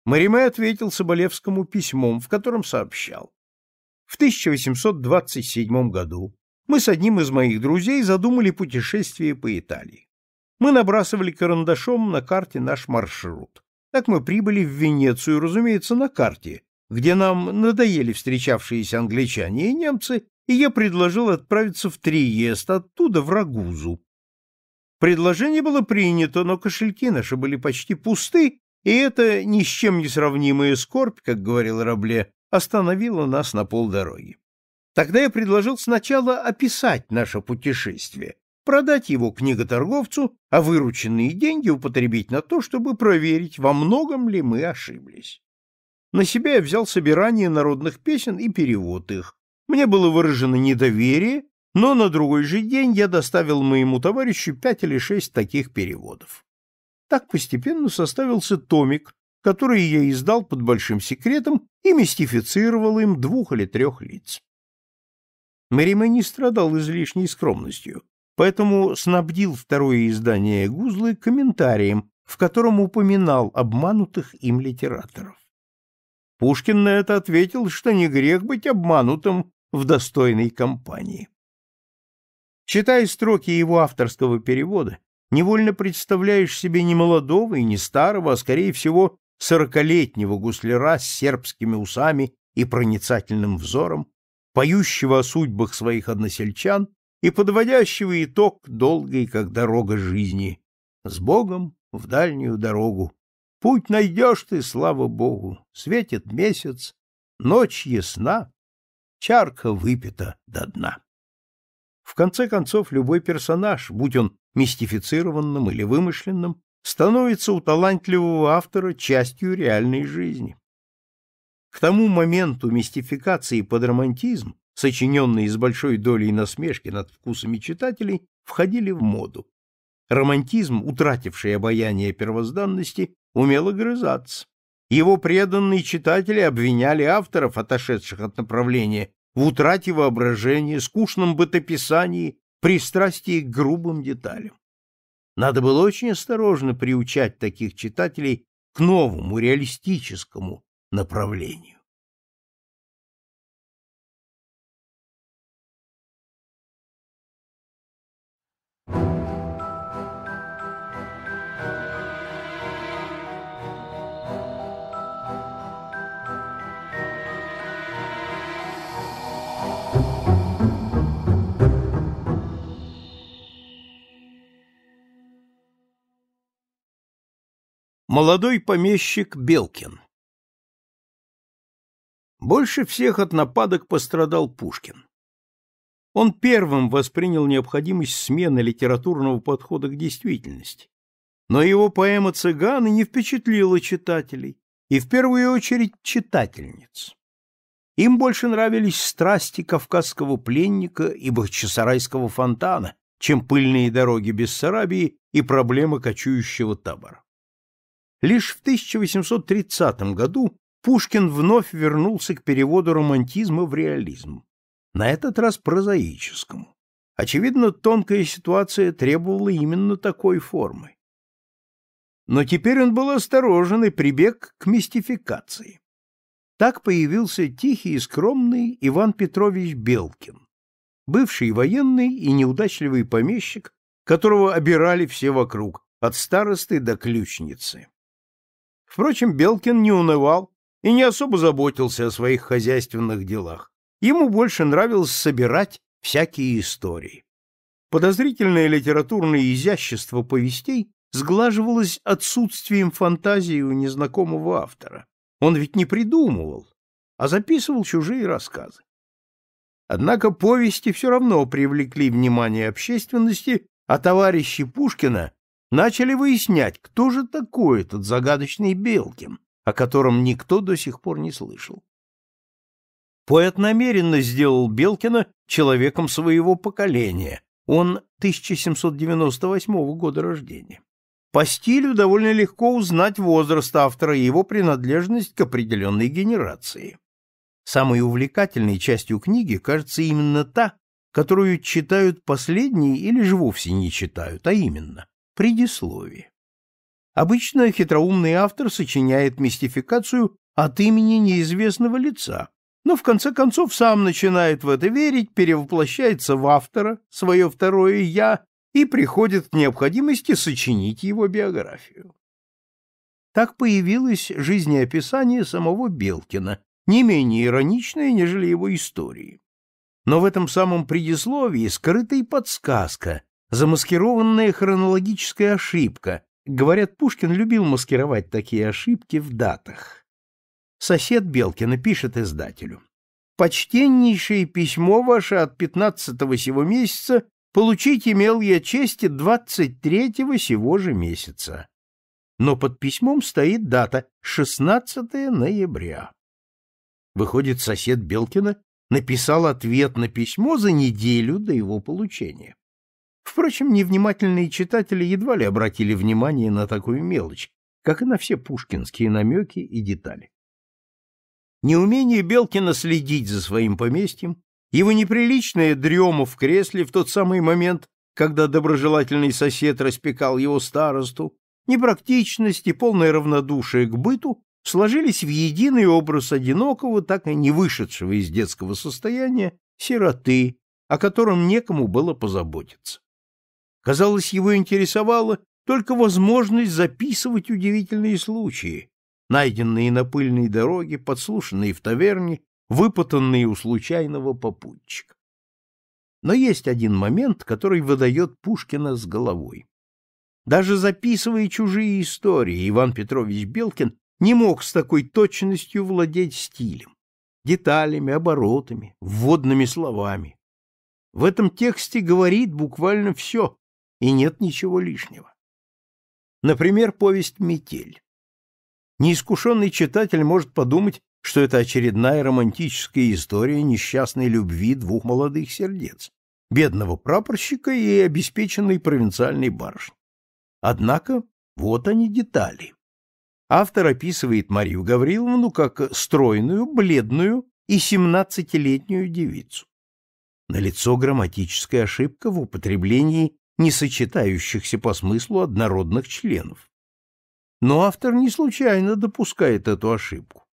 Мариме ответил Соболевскому письмом, в котором сообщал. В 1827 году мы с одним из моих друзей задумали путешествие по Италии. Мы набрасывали карандашом на карте наш маршрут. Так мы прибыли в Венецию, разумеется, на карте, где нам надоели встречавшиеся англичане и немцы, и я предложил отправиться в Триест, оттуда в Рагузу. Предложение было принято, но кошельки наши были почти пусты, и это ни с чем не сравнимая скорбь, как говорил Рабле, остановила нас на полдороги. Тогда я предложил сначала описать наше путешествие, продать его книготорговцу, а вырученные деньги употребить на то, чтобы проверить, во многом ли мы ошиблись. На себя я взял собирание народных песен и перевод их. Мне было выражено недоверие, но на другой же день я доставил моему товарищу пять или шесть таких переводов. Так постепенно составился томик, который я издал под большим секретом и мистифицировал им двух или трех лиц. Мериме не страдал излишней скромностью поэтому снабдил второе издание Гузлы комментарием, в котором упоминал обманутых им литераторов. Пушкин на это ответил, что не грех быть обманутым в достойной компании. Читая строки его авторского перевода, невольно представляешь себе не молодого и не старого, а, скорее всего, сорокалетнего гусляра с сербскими усами и проницательным взором, поющего о судьбах своих односельчан и подводящего итог долгой, как дорога жизни. С Богом в дальнюю дорогу. Путь найдешь ты, слава Богу, светит месяц, ночь ясна, чарка выпита до дна. В конце концов, любой персонаж, будь он мистифицированным или вымышленным, становится у талантливого автора частью реальной жизни. К тому моменту мистификации под романтизм сочиненные с большой долей насмешки над вкусами читателей, входили в моду. Романтизм, утративший обаяние первозданности, умел огрызаться. Его преданные читатели обвиняли авторов, отошедших от направления, в утрате воображения, скучном бытописании, пристрастии к грубым деталям. Надо было очень осторожно приучать таких читателей к новому реалистическому направлению. Молодой помещик Белкин Больше всех от нападок пострадал Пушкин. Он первым воспринял необходимость смены литературного подхода к действительности. Но его поэма «Цыганы» не впечатлила читателей, и в первую очередь читательниц. Им больше нравились страсти кавказского пленника и бахчисарайского фонтана, чем пыльные дороги Бессарабии и проблемы кочующего табора. Лишь в 1830 году Пушкин вновь вернулся к переводу романтизма в реализм, на этот раз прозаическому. Очевидно, тонкая ситуация требовала именно такой формы. Но теперь он был осторожен и прибег к мистификации. Так появился тихий и скромный Иван Петрович Белкин, бывший военный и неудачливый помещик, которого обирали все вокруг, от старосты до ключницы. Впрочем, Белкин не унывал и не особо заботился о своих хозяйственных делах. Ему больше нравилось собирать всякие истории. Подозрительное литературное изящество повестей сглаживалось отсутствием фантазии у незнакомого автора. Он ведь не придумывал, а записывал чужие рассказы. Однако повести все равно привлекли внимание общественности, а товарищи Пушкина начали выяснять, кто же такой этот загадочный Белкин, о котором никто до сих пор не слышал. Поэт намеренно сделал Белкина человеком своего поколения, он 1798 года рождения. По стилю довольно легко узнать возраст автора и его принадлежность к определенной генерации. Самой увлекательной частью книги кажется именно та, которую читают последние или же вовсе не читают, а именно Предисловие. Обычно хитроумный автор сочиняет мистификацию от имени неизвестного лица, но в конце концов сам начинает в это верить, перевоплощается в автора, свое второе «я» и приходит к необходимости сочинить его биографию. Так появилось жизнеописание самого Белкина, не менее ироничное, нежели его истории. Но в этом самом предисловии скрыта и подсказка, Замаскированная хронологическая ошибка. Говорят, Пушкин любил маскировать такие ошибки в датах. Сосед Белкина пишет издателю. «Почтеннейшее письмо ваше от 15-го сего месяца получить имел я честь 23-го сего же месяца». Но под письмом стоит дата 16 ноября. Выходит, сосед Белкина написал ответ на письмо за неделю до его получения. Впрочем, невнимательные читатели едва ли обратили внимание на такую мелочь, как и на все пушкинские намеки и детали. Неумение Белкина следить за своим поместьем, его неприличная дрема в кресле в тот самый момент, когда доброжелательный сосед распекал его старосту, непрактичность и полное равнодушие к быту сложились в единый образ одинокого, так и не вышедшего из детского состояния, сироты, о котором некому было позаботиться. Казалось, его интересовала только возможность записывать удивительные случаи, найденные на пыльной дороге, подслушанные в таверне, выпотанные у случайного попутчика. Но есть один момент, который выдает Пушкина с головой. Даже записывая чужие истории, Иван Петрович Белкин не мог с такой точностью владеть стилем, деталями, оборотами, вводными словами. В этом тексте говорит буквально все, и нет ничего лишнего. Например, повесть «Метель». Неискушенный читатель может подумать, что это очередная романтическая история несчастной любви двух молодых сердец, бедного прапорщика и обеспеченной провинциальной барышни. Однако вот они детали. Автор описывает Марию Гавриловну как стройную, бледную и семнадцатилетнюю девицу. Налицо грамматическая ошибка в употреблении не сочетающихся по смыслу однородных членов. Но автор не случайно допускает эту ошибку.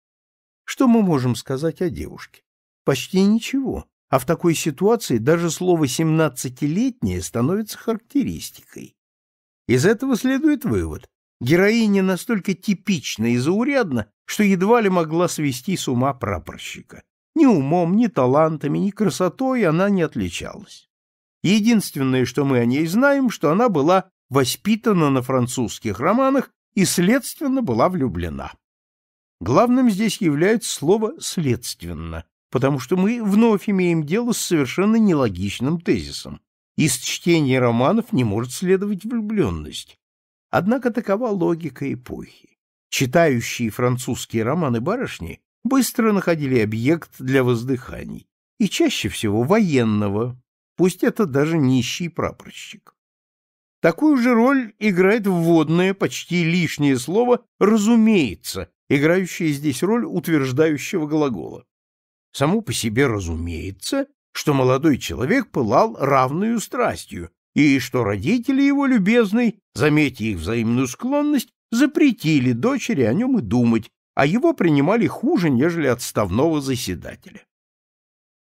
Что мы можем сказать о девушке? Почти ничего. А в такой ситуации даже слово «семнадцатилетняя» становится характеристикой. Из этого следует вывод. Героиня настолько типична и заурядна, что едва ли могла свести с ума прапорщика. Ни умом, ни талантами, ни красотой она не отличалась. Единственное, что мы о ней знаем, что она была воспитана на французских романах и, следственно, была влюблена. Главным здесь является слово «следственно», потому что мы вновь имеем дело с совершенно нелогичным тезисом. Из чтения романов не может следовать влюбленность. Однако такова логика эпохи. Читающие французские романы барышни быстро находили объект для воздыханий, и чаще всего военного, пусть это даже нищий прапорщик. Такую же роль играет вводное, почти лишнее слово «разумеется», играющее здесь роль утверждающего глагола. Само по себе разумеется, что молодой человек пылал равную страстью, и что родители его любезной, заметя их взаимную склонность, запретили дочери о нем и думать, а его принимали хуже, нежели отставного заседателя.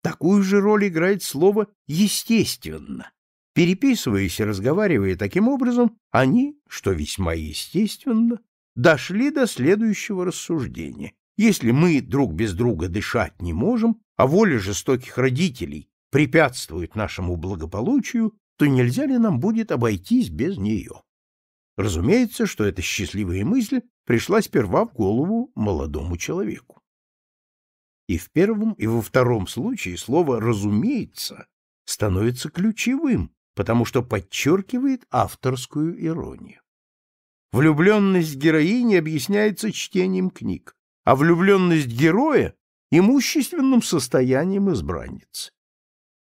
Такую же роль играет слово «естественно». Переписываясь и разговаривая таким образом, они, что весьма естественно, дошли до следующего рассуждения. Если мы друг без друга дышать не можем, а воля жестоких родителей препятствует нашему благополучию, то нельзя ли нам будет обойтись без нее? Разумеется, что эта счастливая мысль пришла сперва в голову молодому человеку. И в первом, и во втором случае слово «разумеется» становится ключевым, потому что подчеркивает авторскую иронию. Влюбленность героини объясняется чтением книг, а влюбленность героя – имущественным состоянием избранницы.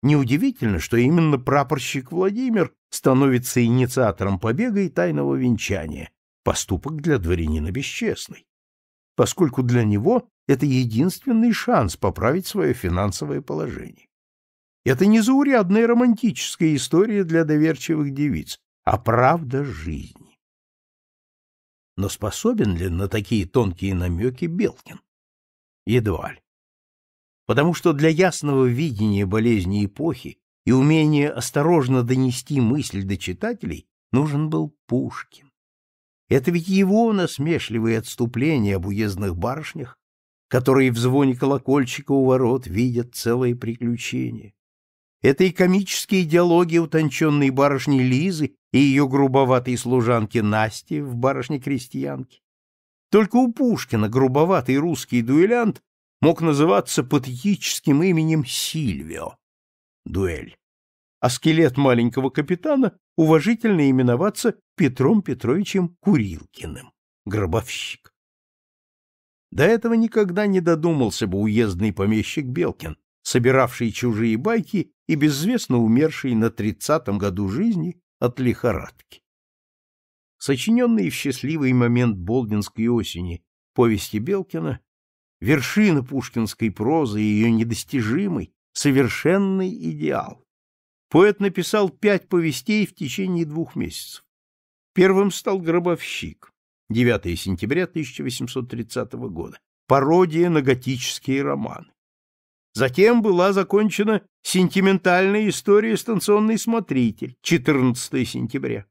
Неудивительно, что именно прапорщик Владимир становится инициатором побега и тайного венчания, поступок для дворянина бесчестный, поскольку для него это единственный шанс поправить свое финансовое положение. Это не заурядная романтическая история для доверчивых девиц, а правда жизни. Но способен ли на такие тонкие намеки Белкин? Едва ли. Потому что для ясного видения болезни эпохи и умения осторожно донести мысль до читателей нужен был Пушкин. Это ведь его насмешливые отступления об уездных барышнях которые в звоне колокольчика у ворот видят целое приключение. Это и комические диалоги утонченной барышни Лизы и ее грубоватой служанки Насти в «Барышне-крестьянке». Только у Пушкина грубоватый русский дуэлянт мог называться патетическим именем Сильвио — дуэль, а скелет маленького капитана уважительно именоваться Петром Петровичем Курилкиным — гробовщик. До этого никогда не додумался бы уездный помещик Белкин, собиравший чужие байки и безвестно умерший на тридцатом году жизни от лихорадки. Сочиненный в счастливый момент Болдинской осени повести Белкина — вершина пушкинской прозы и ее недостижимый, совершенный идеал. Поэт написал пять повестей в течение двух месяцев. Первым стал «Гробовщик». 9 сентября 1830 года, пародия на готические романы. Затем была закончена сентиментальная история «Станционный смотритель» 14 сентября.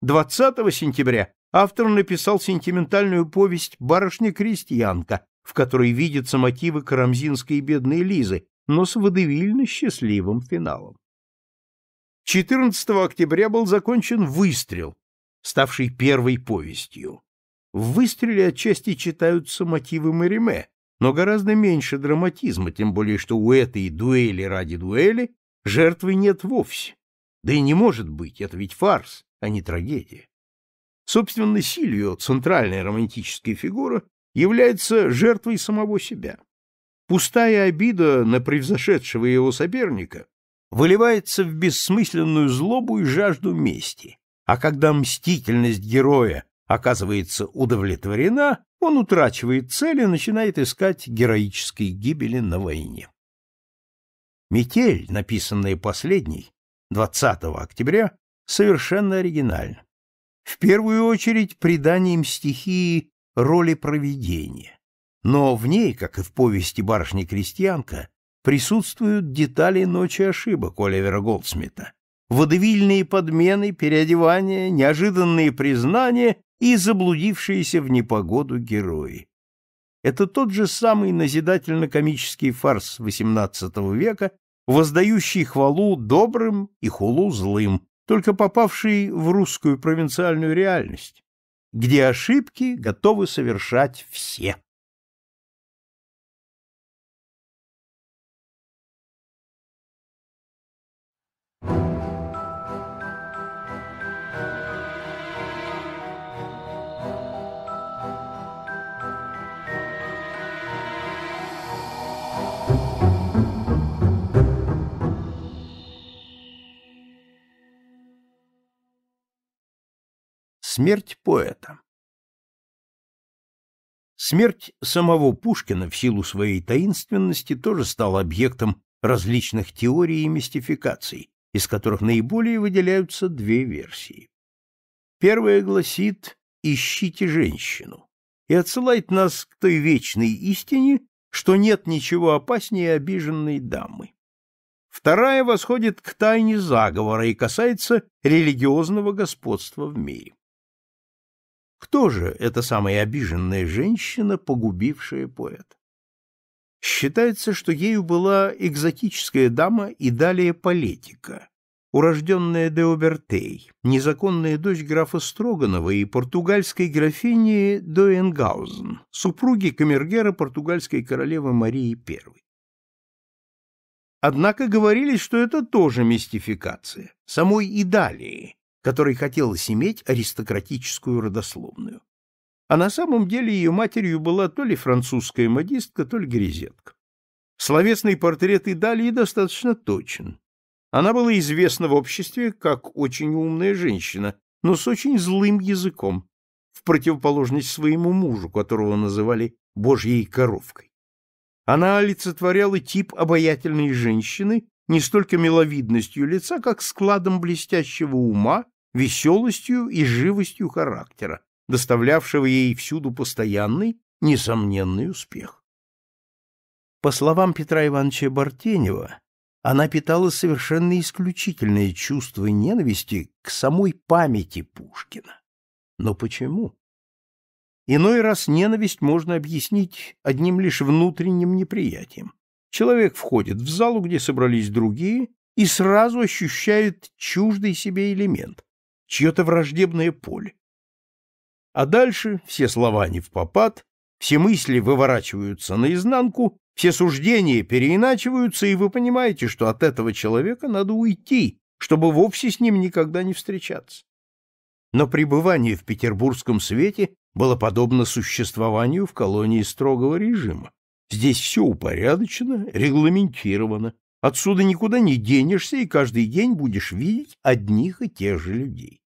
20 сентября автор написал сентиментальную повесть «Барышня-крестьянка», в которой видятся мотивы карамзинской бедной Лизы, но с водевильно счастливым финалом. 14 октября был закончен «Выстрел», ставшей первой повестью. В «Выстреле» отчасти читаются мотивы Мариме, но гораздо меньше драматизма, тем более что у этой дуэли ради дуэли жертвы нет вовсе. Да и не может быть, это ведь фарс, а не трагедия. Собственно, Сильвио, центральная романтическая фигура, является жертвой самого себя. Пустая обида на превзошедшего его соперника выливается в бессмысленную злобу и жажду мести, а когда мстительность героя оказывается удовлетворена, он утрачивает цель и начинает искать героической гибели на войне. «Метель», написанная последней, 20 октября, совершенно оригинальна. В первую очередь приданием стихии роли провидения. Но в ней, как и в повести «Барышня-крестьянка», присутствуют детали ночи ошибок Оливера Голдсмита, водовильные подмены, переодевания, неожиданные признания и заблудившиеся в непогоду герои. Это тот же самый назидательно-комический фарс XVIII века, воздающий хвалу добрым и хулу злым, только попавший в русскую провинциальную реальность, где ошибки готовы совершать все. Смерть поэта Смерть самого Пушкина в силу своей таинственности тоже стала объектом различных теорий и мистификаций, из которых наиболее выделяются две версии. Первая гласит «Ищите женщину» и отсылает нас к той вечной истине, что нет ничего опаснее обиженной дамы. Вторая восходит к тайне заговора и касается религиозного господства в мире. Кто же эта самая обиженная женщина, погубившая поэта? Считается, что ею была экзотическая дама и далее политика, урожденная де Обертей, незаконная дочь графа Строганова и португальской графини де Энгаузен, супруги камергера португальской королевы Марии I. Однако говорили, что это тоже мистификация, самой Идалии, которой хотелось иметь аристократическую родословную. А на самом деле ее матерью была то ли французская модистка, то ли грезетка. Словесный портрет Идалии достаточно точен. Она была известна в обществе как очень умная женщина, но с очень злым языком, в противоположность своему мужу, которого называли «божьей коровкой». Она олицетворяла тип обаятельной женщины, не столько миловидностью лица, как складом блестящего ума, веселостью и живостью характера, доставлявшего ей всюду постоянный, несомненный успех. По словам Петра Ивановича Бартенева, она питала совершенно исключительное чувство ненависти к самой памяти Пушкина. Но почему? Иной раз ненависть можно объяснить одним лишь внутренним неприятием. Человек входит в залу, где собрались другие, и сразу ощущает чуждый себе элемент, чье-то враждебное поле. А дальше все слова не в попад, все мысли выворачиваются наизнанку, все суждения переиначиваются, и вы понимаете, что от этого человека надо уйти, чтобы вовсе с ним никогда не встречаться. Но пребывание в петербургском свете было подобно существованию в колонии строгого режима. Здесь все упорядочено, регламентировано. Отсюда никуда не денешься, и каждый день будешь видеть одних и тех же людей.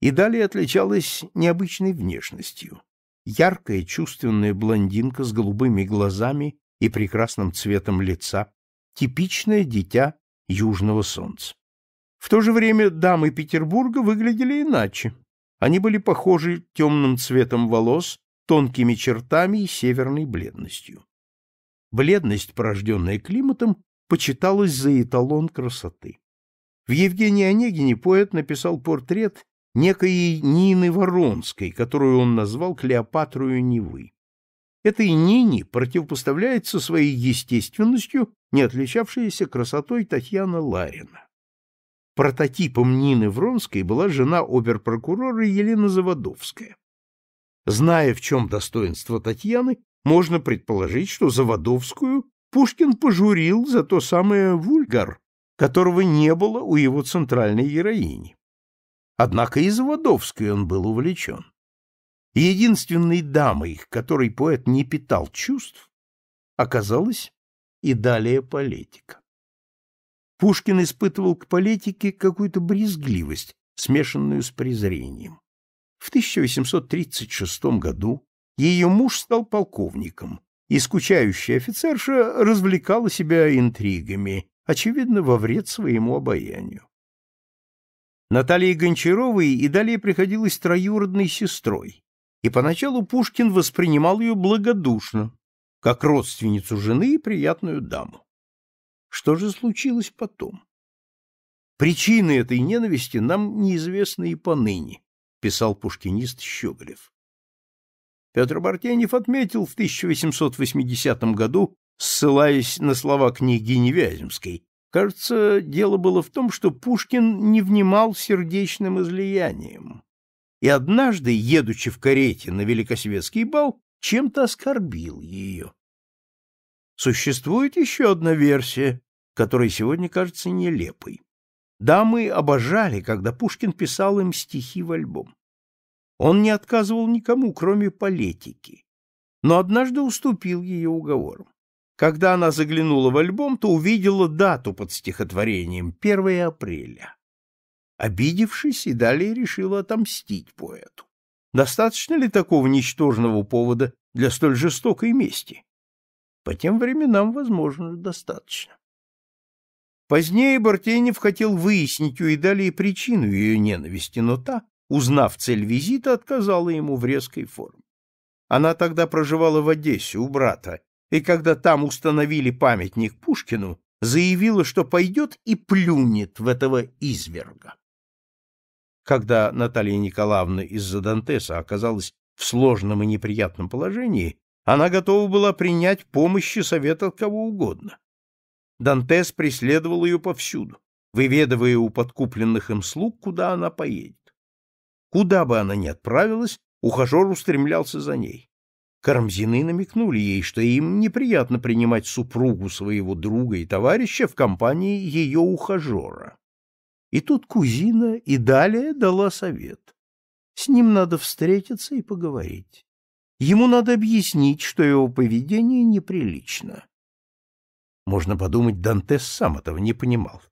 И далее отличалась необычной внешностью. Яркая чувственная блондинка с голубыми глазами и прекрасным цветом лица, типичное дитя южного солнца. В то же время дамы Петербурга выглядели иначе. Они были похожи темным цветом волос тонкими чертами и северной бледностью. Бледность, порожденная климатом, почиталась за эталон красоты. В Евгении Онегине поэт написал портрет некой Нины Воронской, которую он назвал Клеопатрою Невы. Этой Нине противопоставляется своей естественностью не отличавшейся красотой Татьяна Ларина. Прототипом Нины Вронской была жена оперпрокурора Елена Заводовская. Зная, в чем достоинство Татьяны, можно предположить, что Заводовскую Пушкин пожурил за то самое вульгар, которого не было у его центральной героини. Однако и Заводовской он был увлечен. Единственной дамой, к которой поэт не питал чувств, оказалась и далее политика. Пушкин испытывал к политике какую-то брезгливость, смешанную с презрением. В 1836 году ее муж стал полковником, и скучающая офицерша развлекала себя интригами, очевидно, во вред своему обаянию. Наталье Гончаровой и далее приходилось троюродной сестрой, и поначалу Пушкин воспринимал ее благодушно, как родственницу жены и приятную даму. Что же случилось потом? Причины этой ненависти нам неизвестны и поныне, писал пушкинист Щеголев. Петр Бартенев отметил в 1880 году, ссылаясь на слова книги Вяземской, кажется, дело было в том, что Пушкин не внимал сердечным излиянием. И однажды, едучи в карете на Великосветский бал, чем-то оскорбил ее. Существует еще одна версия, которая сегодня кажется нелепой. Дамы обожали, когда Пушкин писал им стихи в альбом. Он не отказывал никому, кроме политики, но однажды уступил ее уговорам. Когда она заглянула в альбом, то увидела дату под стихотворением — 1 апреля. Обидевшись, и далее решила отомстить поэту. Достаточно ли такого ничтожного повода для столь жестокой мести? По тем временам, возможно, достаточно. Позднее Бартенев хотел выяснить у Идалии причину ее ненависти, но та, узнав цель визита, отказала ему в резкой форме. Она тогда проживала в Одессе у брата, и когда там установили памятник Пушкину, заявила, что пойдет и плюнет в этого изверга. Когда Наталья Николаевна из-за Дантеса оказалась в сложном и неприятном положении, она готова была принять помощи совет от кого угодно. Дантес преследовал ее повсюду, выведывая у подкупленных им слуг, куда она поедет. Куда бы она ни отправилась, ухажер устремлялся за ней. Карамзины намекнули ей, что им неприятно принимать супругу своего друга и товарища в компании ее ухажера. И тут кузина и далее дала совет. С ним надо встретиться и поговорить. Ему надо объяснить, что его поведение неприлично. Можно подумать, Дантес сам этого не понимал.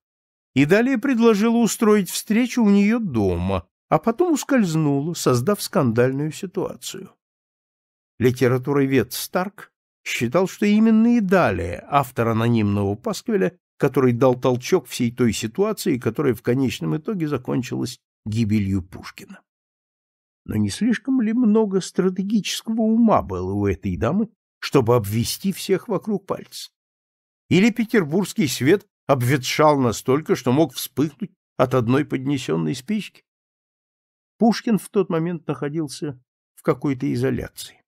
И далее предложила устроить встречу у нее дома, а потом ускользнула, создав скандальную ситуацию. Литературовед Старк считал, что именно и далее автор анонимного пасквиля, который дал толчок всей той ситуации, которая в конечном итоге закончилась гибелью Пушкина. Но не слишком ли много стратегического ума было у этой дамы, чтобы обвести всех вокруг пальца? или петербургский свет обветшал настолько, что мог вспыхнуть от одной поднесенной спички? Пушкин в тот момент находился в какой-то изоляции.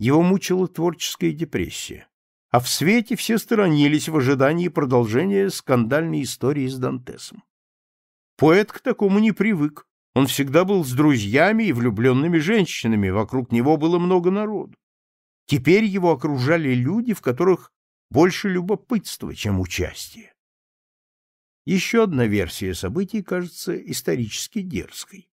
Его мучила творческая депрессия, а в свете все сторонились в ожидании продолжения скандальной истории с Дантесом. Поэт к такому не привык, он всегда был с друзьями и влюбленными женщинами, вокруг него было много народу. Теперь его окружали люди, в которых больше любопытства, чем участия. Еще одна версия событий кажется исторически дерзкой.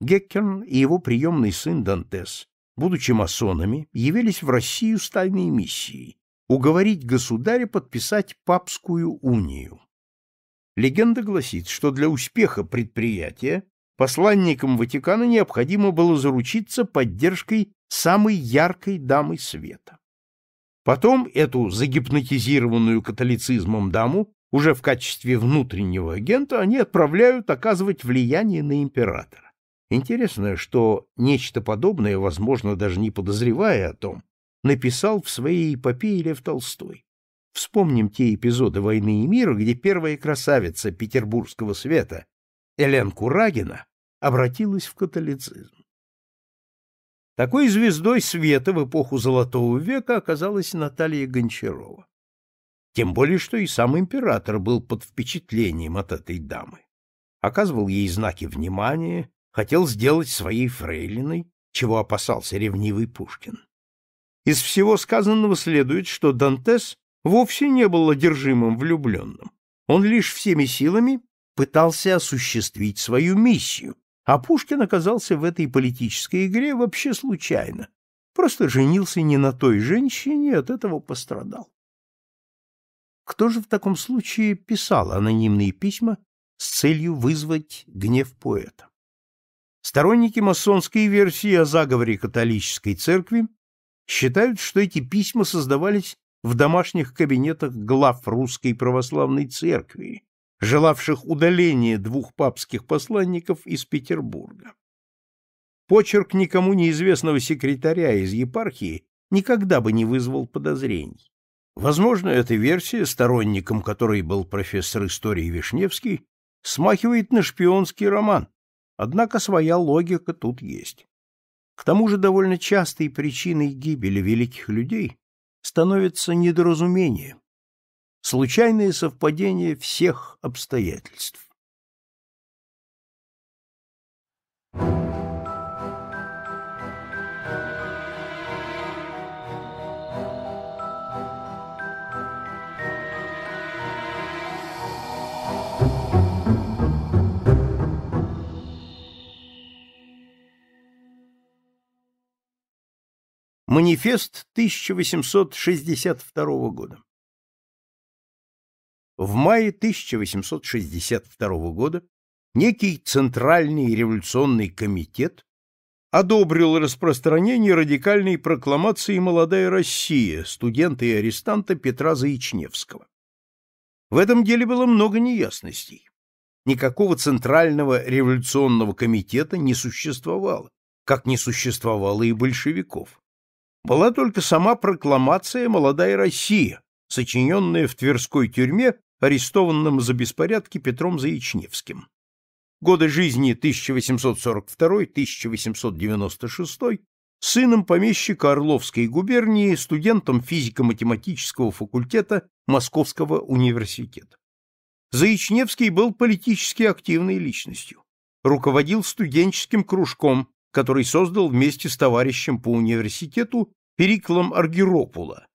Геккерн и его приемный сын Дантес, будучи масонами, явились в Россию с тайной миссией уговорить государя подписать папскую унию. Легенда гласит, что для успеха предприятия посланникам Ватикана необходимо было заручиться поддержкой самой яркой дамы света. Потом эту загипнотизированную католицизмом даму уже в качестве внутреннего агента они отправляют оказывать влияние на императора. Интересно, что нечто подобное, возможно, даже не подозревая о том, написал в своей эпопее Лев Толстой. Вспомним те эпизоды «Войны и мира», где первая красавица петербургского света, Элен Курагина, обратилась в католицизм. Такой звездой света в эпоху Золотого века оказалась Наталья Гончарова. Тем более, что и сам император был под впечатлением от этой дамы. Оказывал ей знаки внимания, хотел сделать своей фрейлиной, чего опасался ревнивый Пушкин. Из всего сказанного следует, что Дантес вовсе не был одержимым влюбленным. Он лишь всеми силами пытался осуществить свою миссию, а Пушкин оказался в этой политической игре вообще случайно. Просто женился не на той женщине и от этого пострадал. Кто же в таком случае писал анонимные письма с целью вызвать гнев поэта? Сторонники масонской версии о заговоре католической церкви считают, что эти письма создавались в домашних кабинетах глав русской православной церкви, желавших удаления двух папских посланников из Петербурга. Почерк никому неизвестного секретаря из епархии никогда бы не вызвал подозрений. Возможно, эта версия, сторонником которой был профессор истории Вишневский, смахивает на шпионский роман, однако своя логика тут есть. К тому же довольно частой причиной гибели великих людей становится недоразумение, случайное совпадение всех обстоятельств. Манифест 1862 года. В мае 1862 года некий Центральный революционный комитет одобрил распространение радикальной прокламации «Молодая Россия» студента и арестанта Петра Заичневского. В этом деле было много неясностей. Никакого Центрального революционного комитета не существовало, как не существовало и большевиков. Была только сама прокламация «Молодая Россия», сочиненное в Тверской тюрьме арестованным за беспорядки Петром Заичневским. Годы жизни 1842-1896 сыном помещика Орловской губернии, студентом физико-математического факультета Московского университета. Заичневский был политически активной личностью. Руководил студенческим кружком, который создал вместе с товарищем по университету Периклом Аргиропула,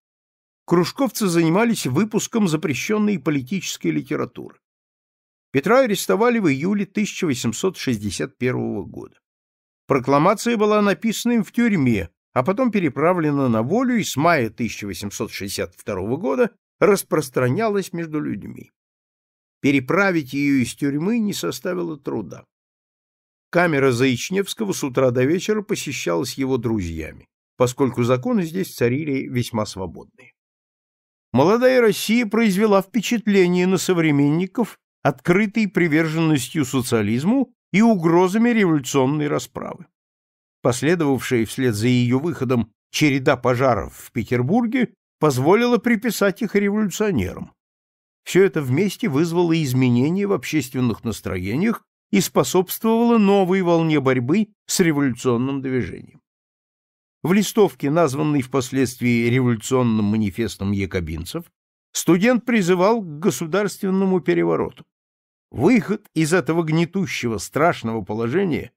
кружковцы занимались выпуском запрещенной политической литературы. Петра арестовали в июле 1861 года. Прокламация была написана им в тюрьме, а потом переправлена на волю и с мая 1862 года распространялась между людьми. Переправить ее из тюрьмы не составило труда. Камера Заичневского с утра до вечера посещалась его друзьями, поскольку законы здесь царили весьма свободные молодая Россия произвела впечатление на современников, открытой приверженностью социализму и угрозами революционной расправы. Последовавшая вслед за ее выходом череда пожаров в Петербурге позволила приписать их революционерам. Все это вместе вызвало изменения в общественных настроениях и способствовало новой волне борьбы с революционным движением. В листовке, названной впоследствии революционным манифестом якобинцев, студент призывал к государственному перевороту. Выход из этого гнетущего, страшного положения,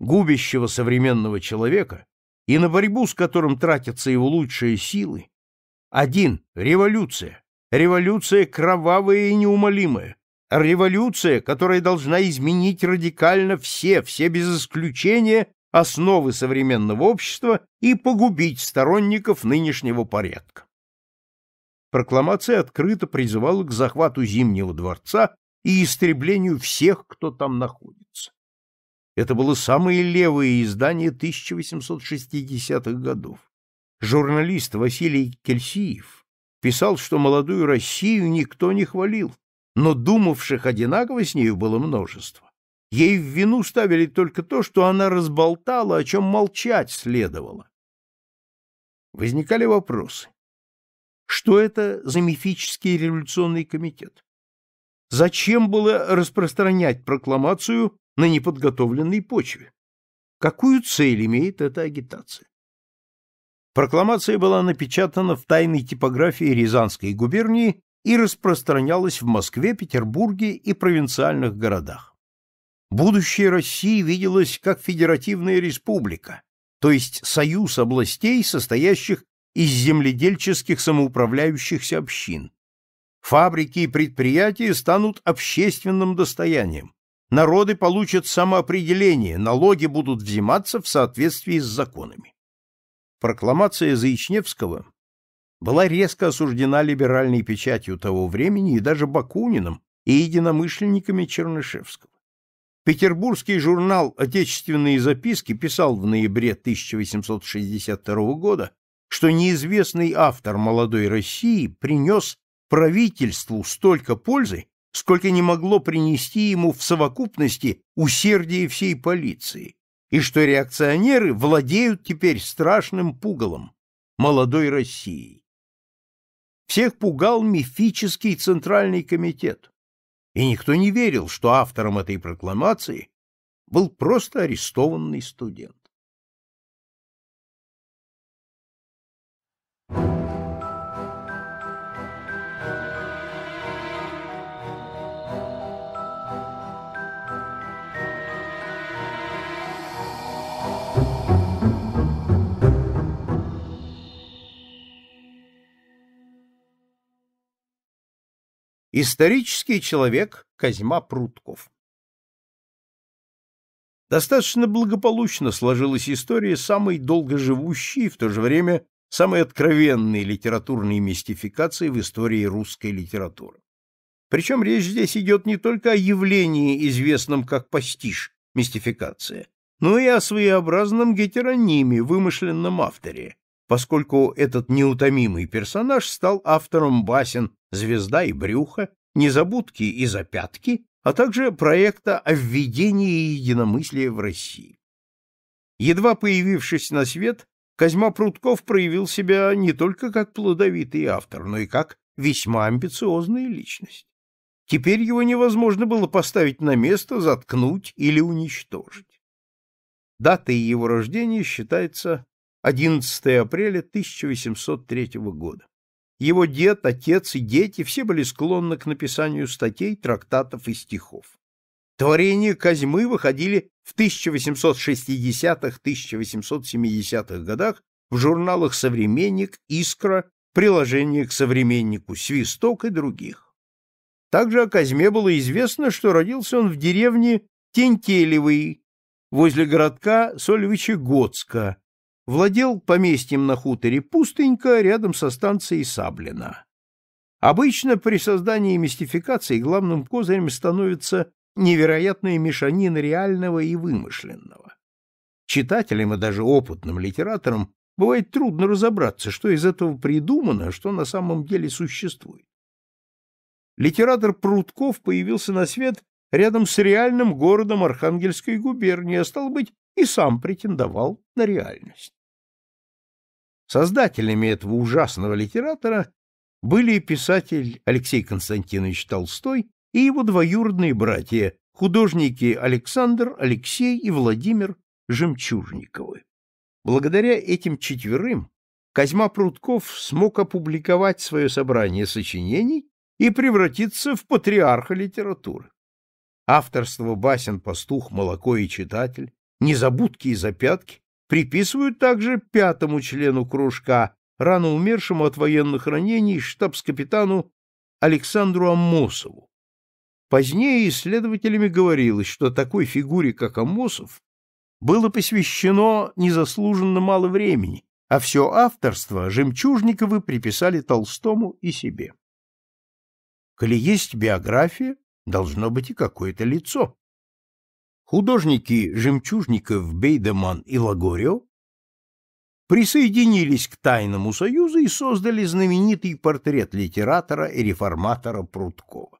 губящего современного человека, и на борьбу с которым тратятся его лучшие силы, один — революция. Революция кровавая и неумолимая. Революция, которая должна изменить радикально все, все без исключения основы современного общества и погубить сторонников нынешнего порядка. Прокламация открыто призывала к захвату Зимнего дворца и истреблению всех, кто там находится. Это было самое левое издание 1860-х годов. Журналист Василий Кельсиев писал, что молодую Россию никто не хвалил, но думавших одинаково с нею было множество. Ей в вину ставили только то, что она разболтала, о чем молчать следовало. Возникали вопросы. Что это за мифический революционный комитет? Зачем было распространять прокламацию на неподготовленной почве? Какую цель имеет эта агитация? Прокламация была напечатана в тайной типографии Рязанской губернии и распространялась в Москве, Петербурге и провинциальных городах. Будущее России виделось как федеративная республика, то есть союз областей, состоящих из земледельческих самоуправляющихся общин. Фабрики и предприятия станут общественным достоянием. Народы получат самоопределение, налоги будут взиматься в соответствии с законами. Прокламация Заичневского была резко осуждена либеральной печатью того времени и даже Бакуниным и единомышленниками Чернышевского. Петербургский журнал «Отечественные записки» писал в ноябре 1862 года, что неизвестный автор «Молодой России» принес правительству столько пользы, сколько не могло принести ему в совокупности усердие всей полиции, и что реакционеры владеют теперь страшным пугалом «Молодой Россией». Всех пугал мифический Центральный комитет, и никто не верил, что автором этой прокламации был просто арестованный студент. Исторический человек Козьма Прутков. Достаточно благополучно сложилась история самой долгоживущей, в то же время самой откровенной литературной мистификации в истории русской литературы. Причем речь здесь идет не только о явлении, известном как постиж мистификация, но и о своеобразном гетерониме, вымышленном авторе, поскольку этот неутомимый персонаж стал автором басен звезда и брюхо, незабудки и запятки, а также проекта о введении единомыслия в России. Едва появившись на свет, Козьма Прутков проявил себя не только как плодовитый автор, но и как весьма амбициозная личность. Теперь его невозможно было поставить на место, заткнуть или уничтожить. Датой его рождения считается 11 апреля 1803 года. Его дед, отец и дети все были склонны к написанию статей, трактатов и стихов. Творения Козьмы выходили в 1860-1870-х годах в журналах «Современник», «Искра», «Приложение к современнику», «Свисток» и других. Также о Козьме было известно, что родился он в деревне Тентелевой, возле городка Сольвичегодска, владел поместьем на хуторе Пустынька рядом со станцией Саблина. Обычно при создании мистификации главным козырем становится невероятная мешанина реального и вымышленного. Читателям и даже опытным литераторам бывает трудно разобраться, что из этого придумано, а что на самом деле существует. Литератор Прутков появился на свет рядом с реальным городом Архангельской губернии, а стал быть, и сам претендовал на реальность. Создателями этого ужасного литератора были писатель Алексей Константинович Толстой и его двоюродные братья, художники Александр, Алексей и Владимир Жемчужниковы. Благодаря этим четверым Козьма Прутков смог опубликовать свое собрание сочинений и превратиться в патриарха литературы. Авторство басен «Пастух», «Молоко и читатель», «Незабудки и запятки» приписывают также пятому члену кружка, рано умершему от военных ранений штабс-капитану Александру Амосову. Позднее исследователями говорилось, что такой фигуре, как Амосов, было посвящено незаслуженно мало времени, а все авторство Жемчужниковы приписали Толстому и себе. Коли есть биография, должно быть и какое-то лицо художники Жемчужников, Бейдеман и Лагорио присоединились к тайному союзу и создали знаменитый портрет литератора и реформатора Прудкова.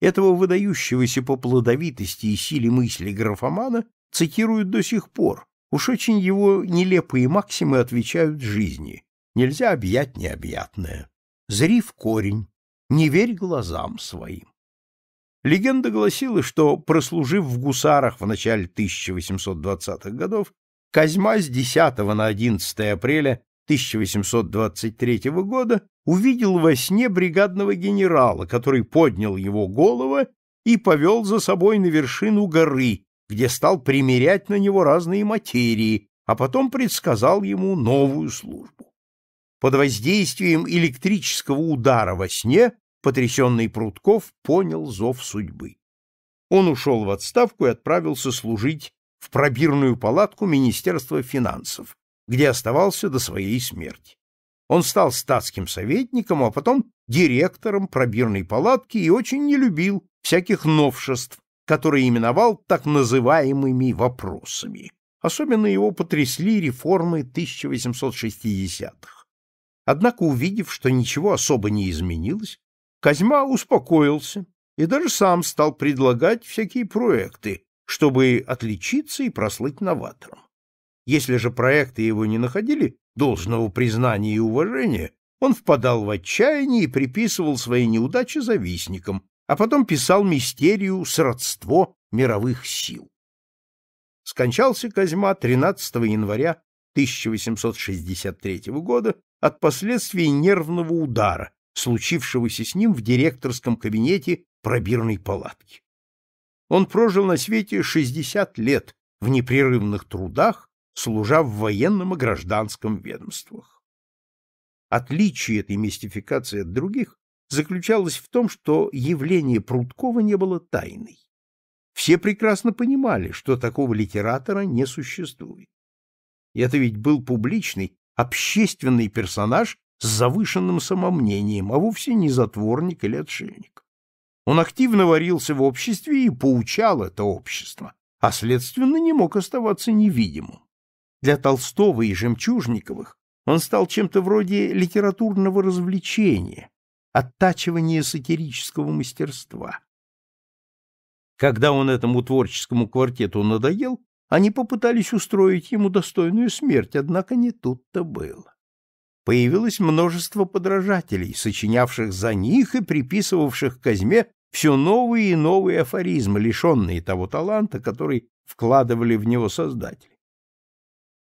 Этого выдающегося по плодовитости и силе мысли графомана цитируют до сих пор. Уж очень его нелепые максимы отвечают жизни. Нельзя объять необъятное. Зри в корень, не верь глазам своим. Легенда гласила, что, прослужив в гусарах в начале 1820-х годов, Козьма с 10 на 11 апреля 1823 года увидел во сне бригадного генерала, который поднял его голову и повел за собой на вершину горы, где стал примерять на него разные материи, а потом предсказал ему новую службу. Под воздействием электрического удара во сне потрясенный Прудков понял зов судьбы. Он ушел в отставку и отправился служить в пробирную палатку Министерства финансов, где оставался до своей смерти. Он стал статским советником, а потом директором пробирной палатки и очень не любил всяких новшеств, которые именовал так называемыми вопросами. Особенно его потрясли реформы 1860-х. Однако, увидев, что ничего особо не изменилось, Козьма успокоился и даже сам стал предлагать всякие проекты, чтобы отличиться и прослыть новатором. Если же проекты его не находили должного признания и уважения, он впадал в отчаяние и приписывал свои неудачи завистникам, а потом писал мистерию «Сродство мировых сил». Скончался Козьма 13 января 1863 года от последствий нервного удара, случившегося с ним в директорском кабинете пробирной палатки. Он прожил на свете 60 лет в непрерывных трудах, служа в военном и гражданском ведомствах. Отличие этой мистификации от других заключалось в том, что явление Прудкова не было тайной. Все прекрасно понимали, что такого литератора не существует. И Это ведь был публичный, общественный персонаж с завышенным самомнением, а вовсе не затворник или отшельник. Он активно варился в обществе и поучал это общество, а, следственно, не мог оставаться невидимым. Для Толстого и Жемчужниковых он стал чем-то вроде литературного развлечения, оттачивания сатирического мастерства. Когда он этому творческому квартету надоел, они попытались устроить ему достойную смерть, однако не тут-то было появилось множество подражателей, сочинявших за них и приписывавших Казьме все новые и новые афоризмы, лишенные того таланта, который вкладывали в него создатели.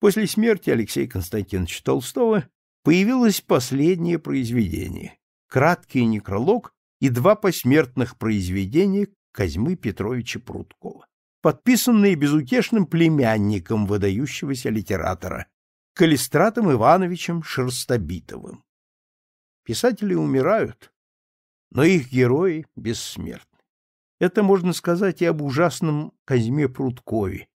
После смерти Алексея Константиновича Толстого появилось последнее произведение — краткий некролог и два посмертных произведения Козьмы Петровича Прудкова, подписанные безутешным племянником выдающегося литератора Калистратом Ивановичем Шерстобитовым. Писатели умирают, но их герои бессмертны. Это можно сказать и об ужасном Казьме Прудкове,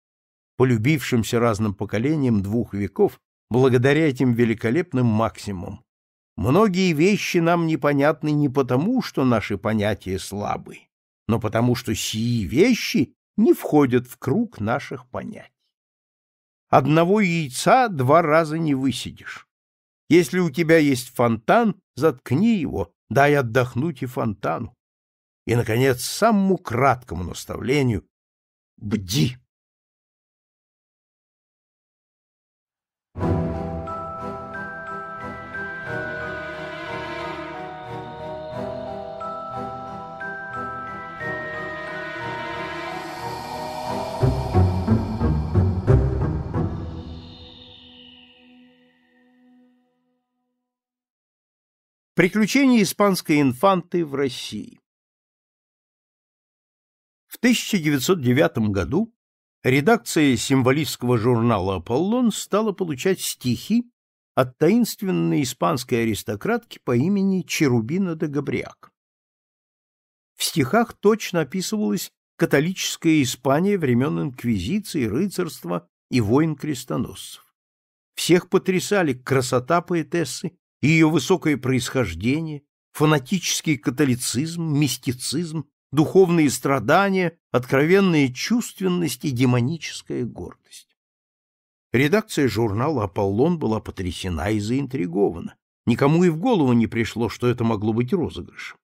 полюбившемся разным поколениям двух веков благодаря этим великолепным максимумам. Многие вещи нам непонятны не потому, что наши понятия слабы, но потому, что сии вещи не входят в круг наших понятий. Одного яйца два раза не высидишь. Если у тебя есть фонтан, заткни его, дай отдохнуть и фонтану. И, наконец, самому краткому наставлению — бди. Thank you. Приключения испанской инфанты в России. В 1909 году редакция символистского журнала «Аполлон» стала получать стихи от таинственной испанской аристократки по имени Черубина де Габриак. В стихах точно описывалась католическая Испания времен инквизиции, рыцарства и войн крестоносцев. Всех потрясали красота поэтессы и ее высокое происхождение, фанатический католицизм, мистицизм, духовные страдания, откровенная чувственность и демоническая гордость. Редакция журнала «Аполлон» была потрясена и заинтригована. Никому и в голову не пришло, что это могло быть розыгрышем.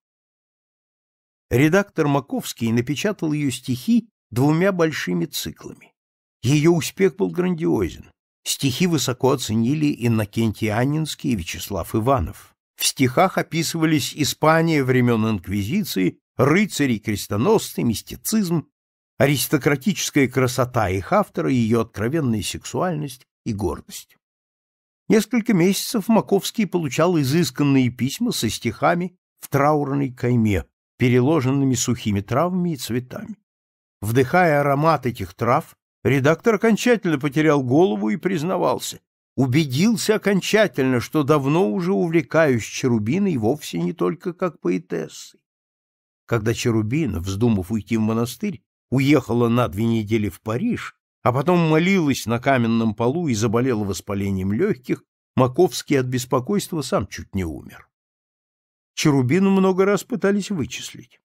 Редактор Маковский напечатал ее стихи двумя большими циклами. Ее успех был грандиозен. Стихи высоко оценили Иннокентий Аннинский и Вячеслав Иванов. В стихах описывались Испания времен Инквизиции, рыцари, крестоносцы, мистицизм, аристократическая красота их автора, ее откровенная сексуальность и гордость. Несколько месяцев Маковский получал изысканные письма со стихами в траурной кайме, переложенными сухими травами и цветами. Вдыхая аромат этих трав, Редактор окончательно потерял голову и признавался. Убедился окончательно, что давно уже увлекаюсь Черубиной вовсе не только как поэтессой. Когда Черубина, вздумав уйти в монастырь, уехала на две недели в Париж, а потом молилась на каменном полу и заболела воспалением легких, Маковский от беспокойства сам чуть не умер. Черубину много раз пытались вычислить.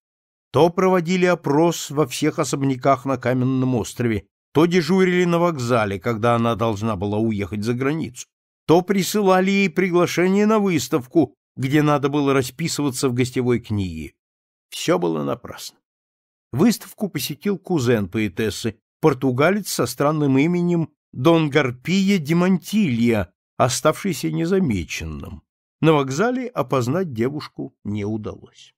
То проводили опрос во всех особняках на Каменном острове, то дежурили на вокзале, когда она должна была уехать за границу, то присылали ей приглашение на выставку, где надо было расписываться в гостевой книге. Все было напрасно. Выставку посетил кузен поэтессы, португалец со странным именем Дон Гарпия Демонтилья, оставшийся незамеченным. На вокзале опознать девушку не удалось.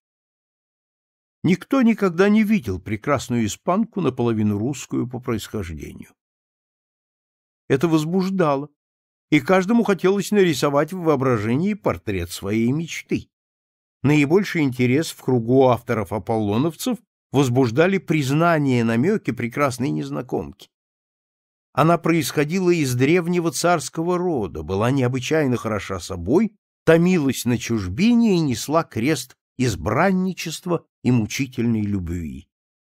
Никто никогда не видел прекрасную испанку, наполовину русскую по происхождению. Это возбуждало, и каждому хотелось нарисовать в воображении портрет своей мечты. Наибольший интерес в кругу авторов-аполлоновцев возбуждали признание намеки прекрасной незнакомки. Она происходила из древнего царского рода, была необычайно хороша собой, томилась на чужбине и несла крест избранничества и мучительной любви.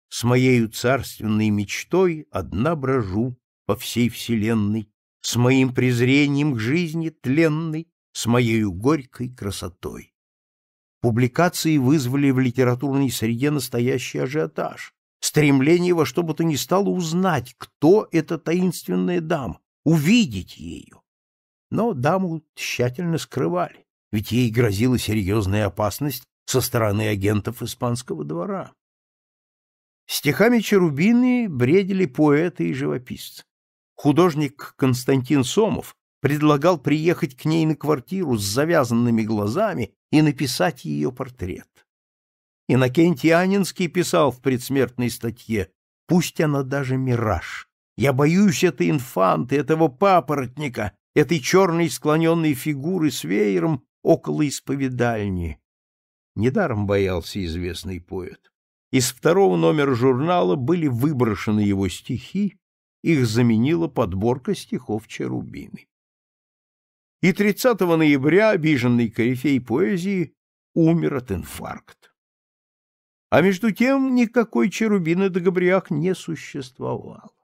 С моею царственной мечтой одна брожу по всей вселенной, с моим презрением к жизни тленной, с моею горькой красотой. Публикации вызвали в литературной среде настоящий ажиотаж, стремление во что бы то ни стало узнать, кто эта таинственная дама, увидеть ее. Но даму тщательно скрывали, ведь ей грозила серьезная опасность со стороны агентов испанского двора. Стихами Черубины бредили поэты и живописцы. Художник Константин Сомов предлагал приехать к ней на квартиру с завязанными глазами и написать ее портрет. Иннокентий Анинский писал в предсмертной статье «Пусть она даже мираж. Я боюсь этой инфанты, этого папоротника, этой черной склоненной фигуры с веером около исповедальни. Недаром боялся известный поэт. Из второго номера журнала были выброшены его стихи, их заменила подборка стихов Черубины. И 30 ноября обиженный корифей поэзии умер от инфаркта. А между тем никакой Черубины до Габриах не существовал.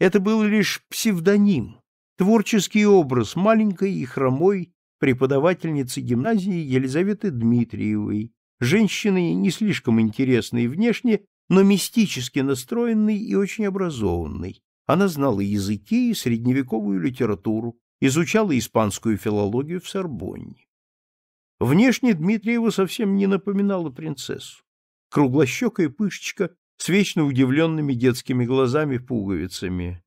Это был лишь псевдоним, творческий образ маленькой и хромой преподавательницы гимназии Елизаветы Дмитриевой, женщины не слишком интересной внешне, но мистически настроенной и очень образованной. Она знала языки и средневековую литературу, изучала испанскую филологию в Сорбонне. Внешне Дмитриева совсем не напоминала принцессу. Круглощекая пышечка с вечно удивленными детскими глазами-пуговицами.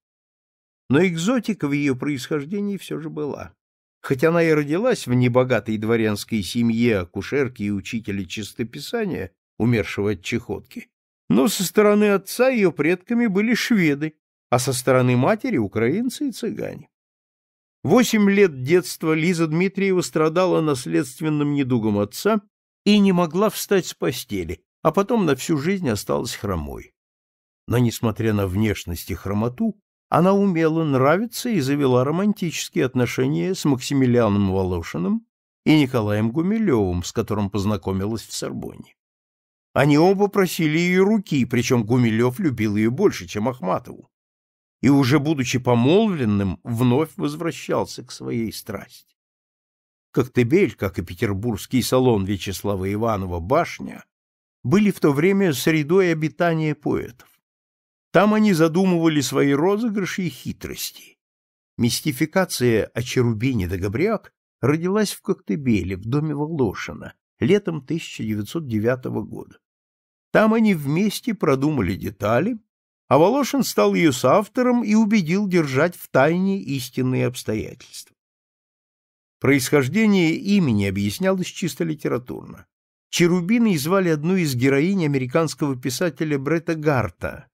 Но экзотика в ее происхождении все же была. Хотя она и родилась в небогатой дворянской семье акушерки и учителя чистописания, умершего от чехотки, но со стороны отца ее предками были шведы, а со стороны матери — украинцы и цыгане. Восемь лет детства Лиза Дмитриева страдала наследственным недугом отца и не могла встать с постели, а потом на всю жизнь осталась хромой. Но, несмотря на внешность и хромоту, она умела нравиться и завела романтические отношения с Максимилианом Волошиным и Николаем Гумилевым, с которым познакомилась в Сорбонне. Они оба просили ее руки, причем Гумилев любил ее больше, чем Ахматову, и уже будучи помолвленным, вновь возвращался к своей страсти. Коктебель, как и петербургский салон Вячеслава Иванова «Башня», были в то время средой обитания поэтов. Там они задумывали свои розыгрыши и хитрости. Мистификация о Черубине да Габриак родилась в Коктебеле, в доме Волошина, летом 1909 года. Там они вместе продумали детали, а Волошин стал ее соавтором и убедил держать в тайне истинные обстоятельства. Происхождение имени объяснялось чисто литературно. Черубиной звали одну из героинь американского писателя Бретта Гарта,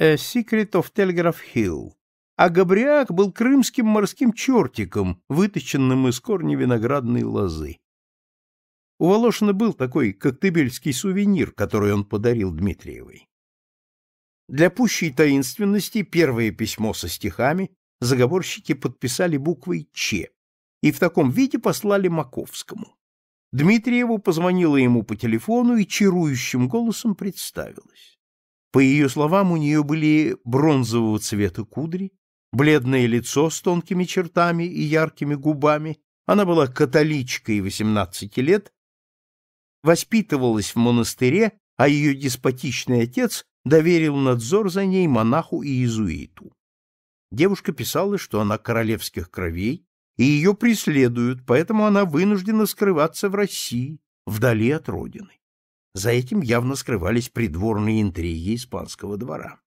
A э, Secret of Telegraph Hill, а Габриак был крымским морским чертиком, выточенным из корня виноградной лозы. У Волошина был такой коктебельский сувенир, который он подарил Дмитриевой. Для пущей таинственности первое письмо со стихами заговорщики подписали буквой «Ч» и в таком виде послали Маковскому. Дмитриева позвонила ему по телефону и чарующим голосом представилась. По ее словам, у нее были бронзового цвета кудри, бледное лицо с тонкими чертами и яркими губами. Она была католичкой 18 лет, воспитывалась в монастыре, а ее деспотичный отец доверил надзор за ней монаху и иезуиту. Девушка писала, что она королевских кровей, и ее преследуют, поэтому она вынуждена скрываться в России, вдали от родины. За этим явно скрывались придворные интриги испанского двора.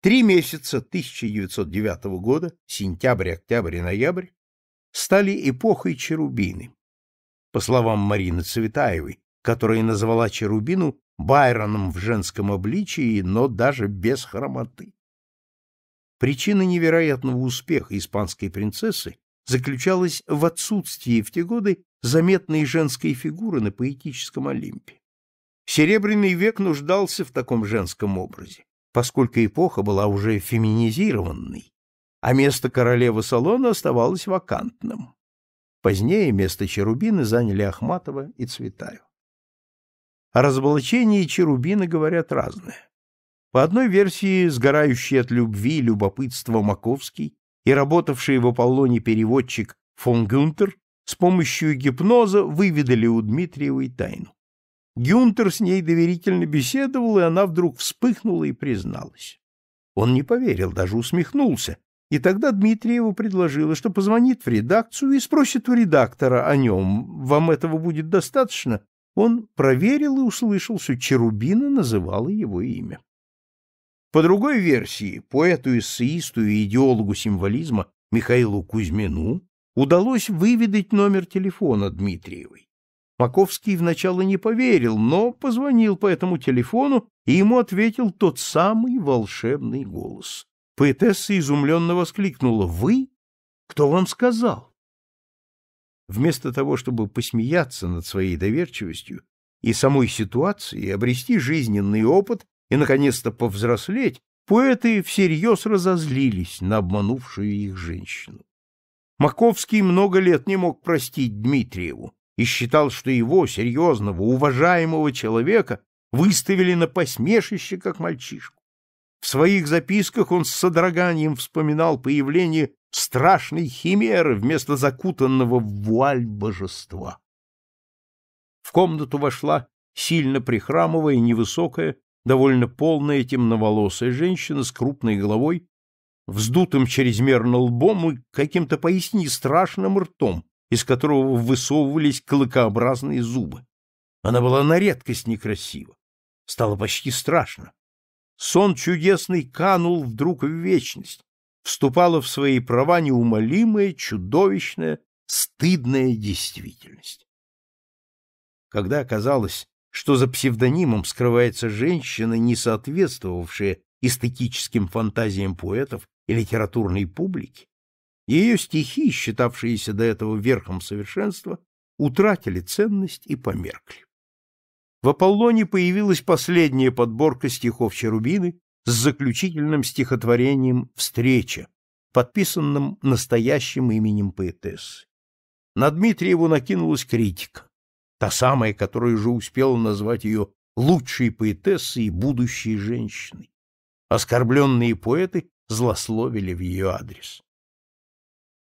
Три месяца 1909 года, сентябрь, октябрь и ноябрь, стали эпохой Черубины. По словам Марины Цветаевой, которая назвала Черубину Байроном в женском обличии, но даже без хромоты. Причина невероятного успеха испанской принцессы заключалась в отсутствии в те годы заметной женской фигуры на поэтическом Олимпе. Серебряный век нуждался в таком женском образе, поскольку эпоха была уже феминизированной, а место королевы салона оставалось вакантным. Позднее место Черубины заняли Ахматова и Цветаева. О разоблачении Черубины говорят разное. По одной версии, сгорающий от любви и любопытства Маковский и работавший в Аполлоне переводчик фон Гюнтер с помощью гипноза выведали у Дмитриевой тайну. Гюнтер с ней доверительно беседовал, и она вдруг вспыхнула и призналась. Он не поверил, даже усмехнулся, и тогда Дмитриева предложила, что позвонит в редакцию и спросит у редактора о нем. Вам этого будет достаточно? Он проверил и услышал, что Черубина называла его имя. По другой версии, поэту-эссеисту и идеологу символизма Михаилу Кузьмину удалось выведать номер телефона Дмитриевой. Маковский вначале не поверил, но позвонил по этому телефону, и ему ответил тот самый волшебный голос. Поэтесса изумленно воскликнула «Вы? Кто вам сказал?» Вместо того, чтобы посмеяться над своей доверчивостью и самой ситуацией, обрести жизненный опыт, и, наконец-то, повзрослеть, поэты всерьез разозлились на обманувшую их женщину. Маковский много лет не мог простить Дмитриеву и считал, что его, серьезного, уважаемого человека, выставили на посмешище, как мальчишку. В своих записках он с содроганием вспоминал появление страшной химеры вместо закутанного в вуаль божества. В комнату вошла, сильно прихрамывая, невысокая, довольно полная темноволосая женщина с крупной головой, вздутым чрезмерно лбом и каким-то поясни страшным ртом, из которого высовывались клыкообразные зубы. Она была на редкость некрасива. Стало почти страшно. Сон чудесный канул вдруг в вечность. Вступала в свои права неумолимая, чудовищная, стыдная действительность. Когда оказалось, что за псевдонимом скрывается женщина, не соответствовавшая эстетическим фантазиям поэтов и литературной публики, ее стихи, считавшиеся до этого верхом совершенства, утратили ценность и померкли. В Аполлоне появилась последняя подборка стихов Черубины с заключительным стихотворением «Встреча», подписанным настоящим именем поэтессы. На Дмитриеву накинулась критика та самая, которая же успела назвать ее лучшей поэтессой и будущей женщиной. Оскорбленные поэты злословили в ее адрес.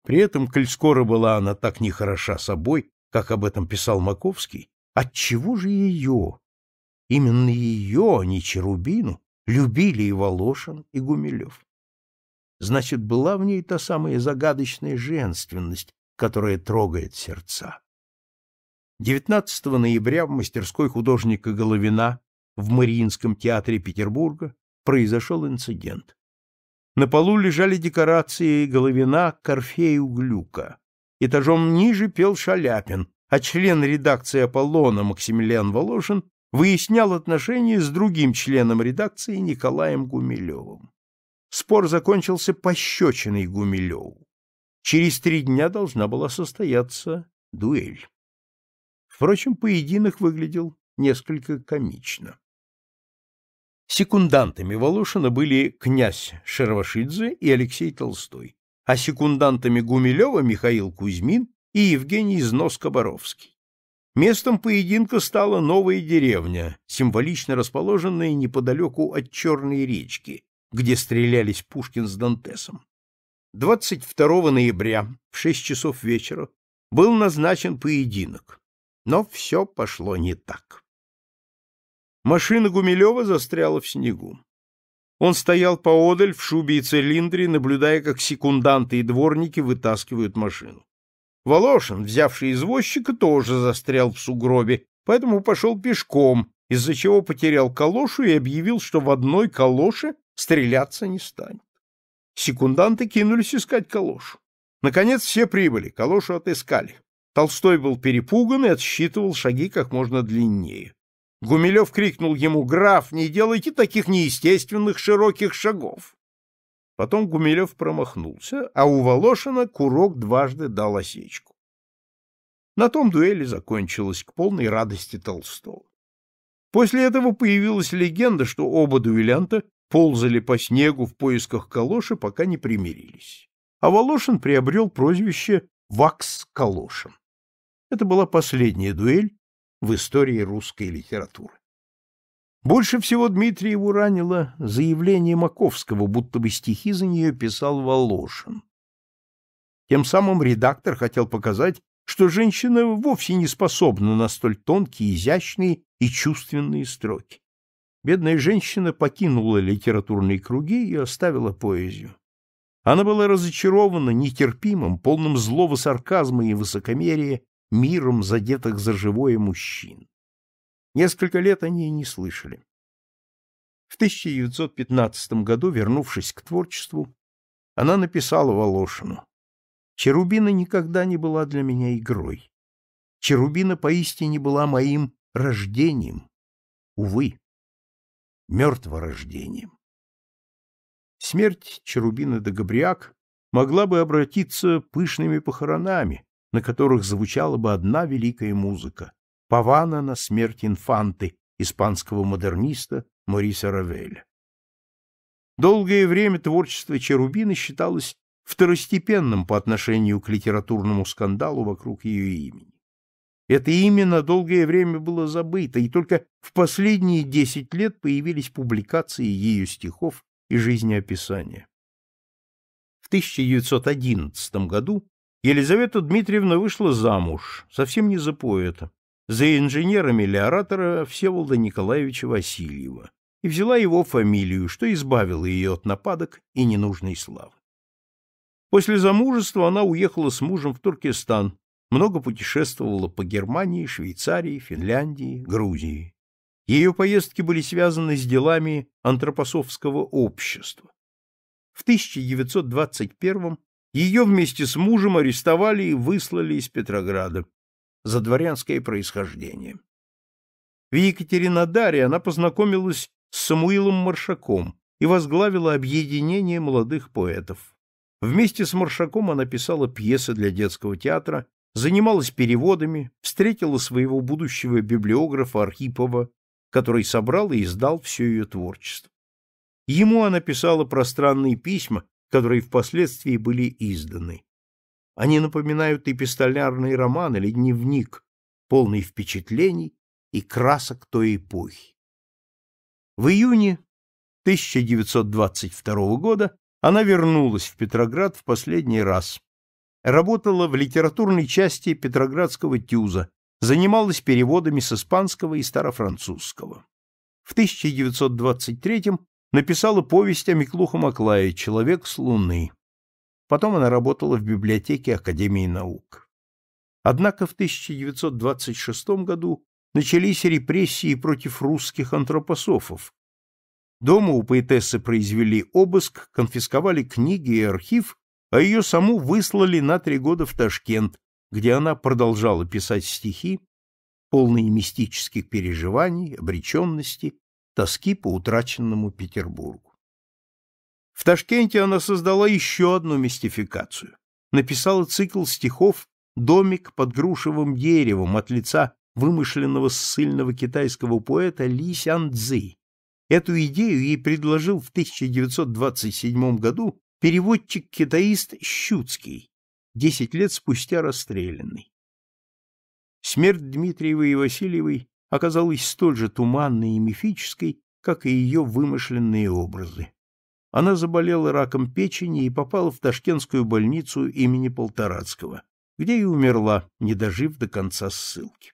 При этом, коль скоро была она так нехороша собой, как об этом писал Маковский, отчего же ее, именно ее, а не Черубину, любили и Волошин, и Гумилев? Значит, была в ней та самая загадочная женственность, которая трогает сердца. 19 ноября в мастерской художника Головина в Мариинском театре Петербурга произошел инцидент. На полу лежали декорации Головина Корфею Глюка. Этажом ниже пел Шаляпин, а член редакции «Аполлона» Максимилиан Волошин выяснял отношения с другим членом редакции Николаем Гумилевым. Спор закончился пощечиной Гумилеву. Через три дня должна была состояться дуэль. Впрочем, поединок выглядел несколько комично. Секундантами Волошина были князь Шервашидзе и Алексей Толстой, а секундантами Гумилева Михаил Кузьмин и Евгений Знос-Коборовский. Местом поединка стала новая деревня, символично расположенная неподалеку от Черной речки, где стрелялись Пушкин с Дантесом. 22 ноября в 6 часов вечера был назначен поединок. Но все пошло не так. Машина Гумилева застряла в снегу. Он стоял поодаль в шубе и цилиндре, наблюдая, как секунданты и дворники вытаскивают машину. Волошин, взявший извозчика, тоже застрял в сугробе, поэтому пошел пешком, из-за чего потерял калошу и объявил, что в одной калоше стреляться не станет. Секунданты кинулись искать калошу. Наконец все прибыли, калошу отыскали. Толстой был перепуган и отсчитывал шаги как можно длиннее. Гумилев крикнул ему «Граф, не делайте таких неестественных широких шагов!» Потом Гумилев промахнулся, а у Волошина курок дважды дал осечку. На том дуэли закончилась к полной радости Толстого. После этого появилась легенда, что оба дуэлянта ползали по снегу в поисках калоши, пока не примирились. А Волошин приобрел прозвище «Вакс Калошин». Это была последняя дуэль в истории русской литературы. Больше всего Дмитрия его ранило заявление Маковского, будто бы стихи за нее писал Волошин. Тем самым редактор хотел показать, что женщина вовсе не способна на столь тонкие, изящные и чувственные строки. Бедная женщина покинула литературные круги и оставила поэзию. Она была разочарована нетерпимым, полным злого сарказма и высокомерия миром задетых за живое мужчин. Несколько лет они не слышали. В 1915 году, вернувшись к творчеству, она написала Волошину. «Черубина никогда не была для меня игрой. Черубина поистине была моим рождением. Увы, мертворождением». Смерть Черубины де Габриак могла бы обратиться пышными похоронами, на которых звучала бы одна великая музыка — павана на смерть инфанты, испанского модерниста Мориса Равеля. Долгое время творчество Черубина считалось второстепенным по отношению к литературному скандалу вокруг ее имени. Это имя на долгое время было забыто, и только в последние десять лет появились публикации ее стихов и жизнеописания. В 1911 году Елизавета Дмитриевна вышла замуж, совсем не за поэта, за инженера-мелиоратора Всеволода Николаевича Васильева, и взяла его фамилию, что избавило ее от нападок и ненужной славы. После замужества она уехала с мужем в Туркестан, много путешествовала по Германии, Швейцарии, Финляндии, Грузии. Ее поездки были связаны с делами антропосовского общества. В 1921 ее вместе с мужем арестовали и выслали из Петрограда за дворянское происхождение. В Екатеринодаре она познакомилась с Самуилом Маршаком и возглавила объединение молодых поэтов. Вместе с Маршаком она писала пьесы для детского театра, занималась переводами, встретила своего будущего библиографа Архипова, который собрал и издал все ее творчество. Ему она писала пространные письма, которые впоследствии были изданы. Они напоминают эпистолярный роман или дневник, полный впечатлений и красок той эпохи. В июне 1922 года она вернулась в Петроград в последний раз. Работала в литературной части Петроградского тюза, занималась переводами с испанского и старофранцузского. В 1923 написала повесть о Миклухе Маклае «Человек с Луны». Потом она работала в библиотеке Академии наук. Однако в 1926 году начались репрессии против русских антропософов. Дома у поэтессы произвели обыск, конфисковали книги и архив, а ее саму выслали на три года в Ташкент, где она продолжала писать стихи, полные мистических переживаний, обреченности тоски по утраченному Петербургу. В Ташкенте она создала еще одну мистификацию. Написала цикл стихов «Домик под грушевым деревом» от лица вымышленного ссыльного китайского поэта Ли Сян Цзи. Эту идею ей предложил в 1927 году переводчик-китаист Щуцкий, десять лет спустя расстрелянный. Смерть Дмитриевой и Васильевой оказалась столь же туманной и мифической, как и ее вымышленные образы. Она заболела раком печени и попала в ташкентскую больницу имени Полторацкого, где и умерла, не дожив до конца ссылки.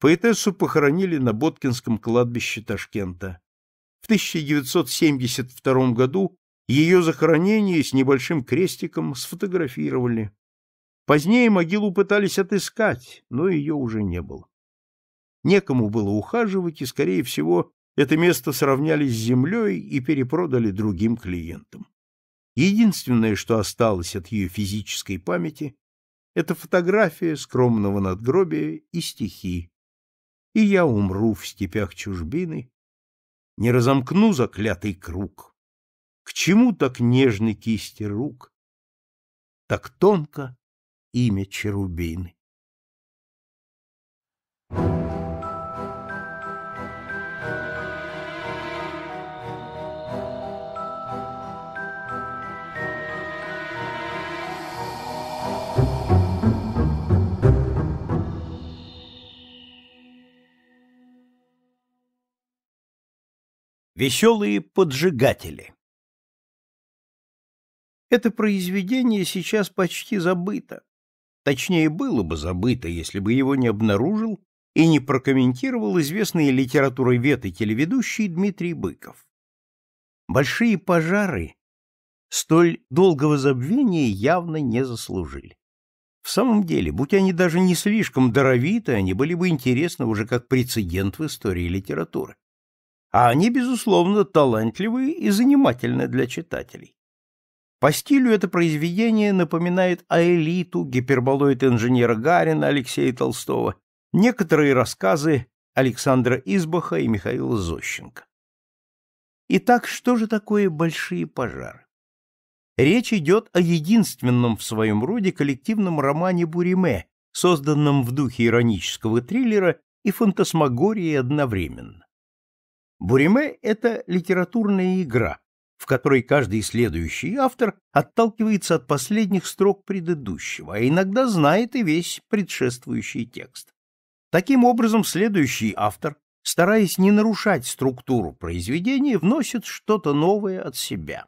Поэтессу похоронили на Боткинском кладбище Ташкента. В 1972 году ее захоронение с небольшим крестиком сфотографировали. Позднее могилу пытались отыскать, но ее уже не было некому было ухаживать, и, скорее всего, это место сравняли с землей и перепродали другим клиентам. Единственное, что осталось от ее физической памяти, это фотография скромного надгробия и стихи. И я умру в степях чужбины, не разомкну заклятый круг. К чему так нежны кисти рук, так тонко имя Черубины? Веселые поджигатели. Это произведение сейчас почти забыто. Точнее, было бы забыто, если бы его не обнаружил и не прокомментировал известный литературовед и телеведущий Дмитрий Быков. Большие пожары столь долгого забвения явно не заслужили. В самом деле, будь они даже не слишком даровиты, они были бы интересны уже как прецедент в истории литературы а они, безусловно, талантливые и занимательны для читателей. По стилю это произведение напоминает элиту гиперболоид инженера Гарина Алексея Толстого, некоторые рассказы Александра Избаха и Михаила Зощенко. Итак, что же такое большие пожары? Речь идет о единственном в своем роде коллективном романе Буриме, созданном в духе иронического триллера и фантасмагории одновременно. Буриме — это литературная игра, в которой каждый следующий автор отталкивается от последних строк предыдущего, а иногда знает и весь предшествующий текст. Таким образом, следующий автор, стараясь не нарушать структуру произведения, вносит что-то новое от себя.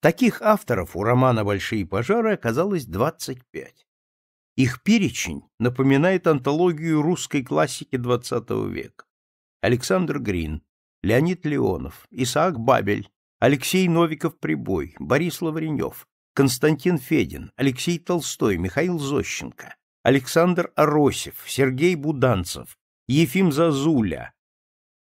Таких авторов у романа «Большие пожары» оказалось 25. Их перечень напоминает антологию русской классики XX века. Александр Грин, Леонид Леонов, Исаак Бабель, Алексей Новиков-Прибой, Борис Лавренев, Константин Федин, Алексей Толстой, Михаил Зощенко, Александр Аросев, Сергей Буданцев, Ефим Зазуля,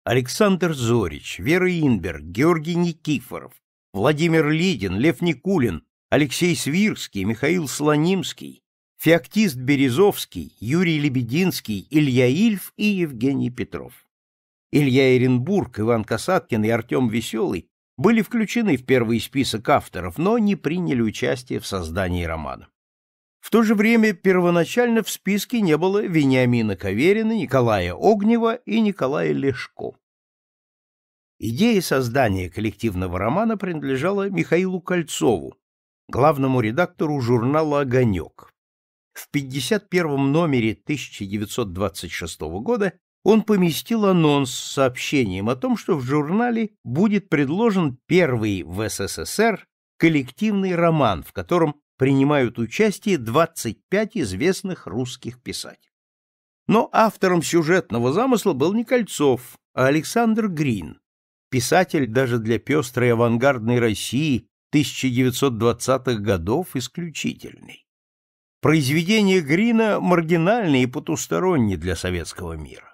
Александр Зорич, Вера Инберг, Георгий Никифоров, Владимир Лидин, Лев Никулин, Алексей Свирский, Михаил Слонимский, Феоктист Березовский, Юрий Лебединский, Илья Ильф и Евгений Петров. Илья Иренбург, Иван Касаткин и Артем Веселый были включены в первый список авторов, но не приняли участие в создании романа. В то же время первоначально в списке не было Вениамина Каверина, Николая Огнева и Николая Лешко. Идея создания коллективного романа принадлежала Михаилу Кольцову, главному редактору журнала «Огонек». В 51 номере 1926 года он поместил анонс с сообщением о том, что в журнале будет предложен первый в СССР коллективный роман, в котором принимают участие 25 известных русских писателей. Но автором сюжетного замысла был не Кольцов, а Александр Грин, писатель даже для пестрой авангардной России 1920-х годов исключительный. Произведения Грина маргинальны и потусторонни для советского мира.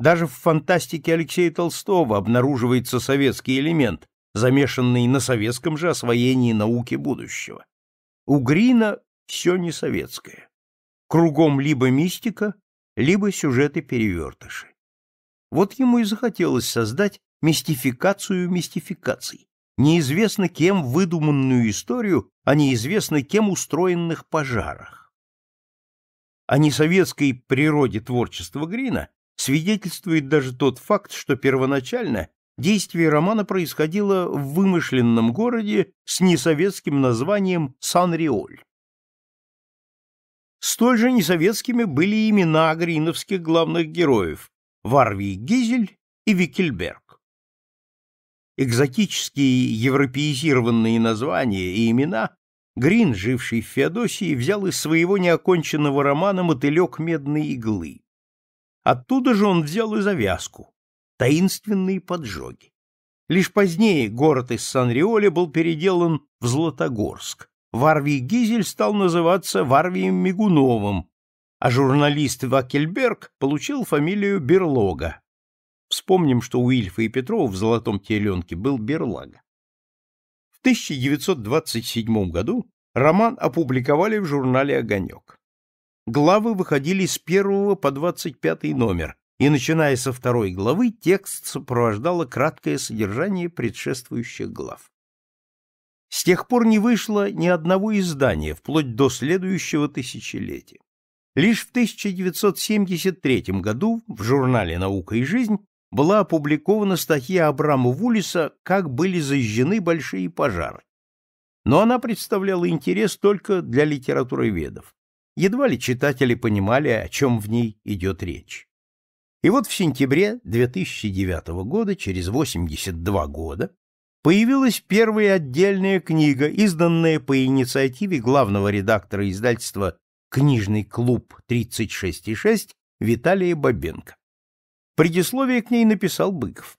Даже в фантастике Алексея Толстого обнаруживается советский элемент, замешанный на советском же освоении науки будущего. У Грина все не советское. Кругом либо мистика, либо сюжеты-перевертыши. Вот ему и захотелось создать мистификацию мистификаций, неизвестно кем выдуманную историю о неизвестно кем устроенных пожарах. О несоветской природе творчества Грина свидетельствует даже тот факт, что первоначально действие романа происходило в вымышленном городе с несоветским названием Сан-Риоль. Столь же несоветскими были имена гриновских главных героев Варвий Гизель и Викельберг. Экзотические европеизированные названия и имена Грин, живший в Феодосии, взял из своего неоконченного романа «Мотылек медной иглы». Оттуда же он взял и завязку — таинственные поджоги. Лишь позднее город из сан Санриоли был переделан в Златогорск. Варвий Гизель стал называться Варвием Мигуновым, а журналист Вакельберг получил фамилию Берлога. Вспомним, что у Ильфа и Петрова в «Золотом теленке» был Берлага. В 1927 году роман опубликовали в журнале «Огонек». Главы выходили с первого по двадцать пятый номер, и, начиная со второй главы, текст сопровождало краткое содержание предшествующих глав. С тех пор не вышло ни одного издания, вплоть до следующего тысячелетия. Лишь в 1973 году в журнале «Наука и жизнь» была опубликована статья Абрама Вулиса «Как были заезжены большие пожары». Но она представляла интерес только для литературоведов едва ли читатели понимали, о чем в ней идет речь. И вот в сентябре 2009 года, через 82 года, появилась первая отдельная книга, изданная по инициативе главного редактора издательства «Книжный клуб 36,6» Виталия Бабенко. Предисловие к ней написал Быков.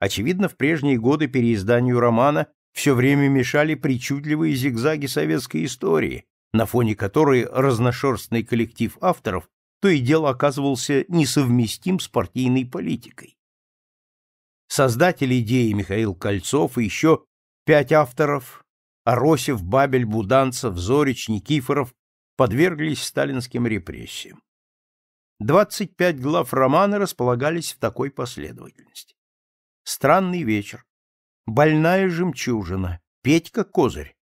Очевидно, в прежние годы переизданию романа все время мешали причудливые зигзаги советской истории, на фоне которой разношерстный коллектив авторов то и дело оказывался несовместим с партийной политикой. Создатель идеи Михаил Кольцов и еще пять авторов – Аросев, Бабель, Буданцев, Зорич, Никифоров – подверглись сталинским репрессиям. 25 глав романа располагались в такой последовательности. «Странный вечер», «Больная жемчужина», «Петька Козырь»,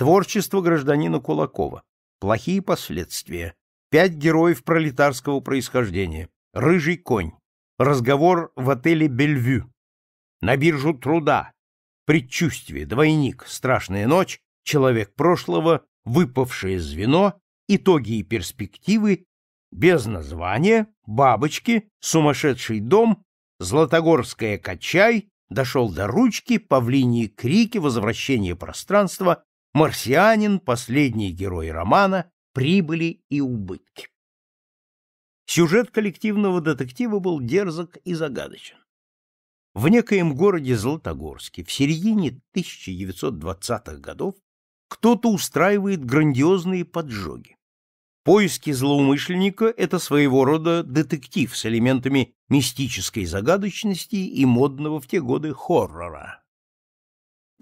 Творчество гражданина Кулакова. Плохие последствия. Пять героев пролетарского происхождения. Рыжий конь. Разговор в отеле «Бельвю». На биржу труда. Предчувствие. Двойник. Страшная ночь. Человек прошлого. Выпавшее звено. Итоги и перспективы. Без названия. Бабочки. Сумасшедший дом. Златогорская качай. Дошел до ручки. Павлиньи крики. Возвращение пространства «Марсианин», «Последний герой романа», «Прибыли и убытки». Сюжет коллективного детектива был дерзок и загадочен. В некоем городе Златогорске в середине 1920-х годов кто-то устраивает грандиозные поджоги. Поиски злоумышленника – это своего рода детектив с элементами мистической загадочности и модного в те годы хоррора.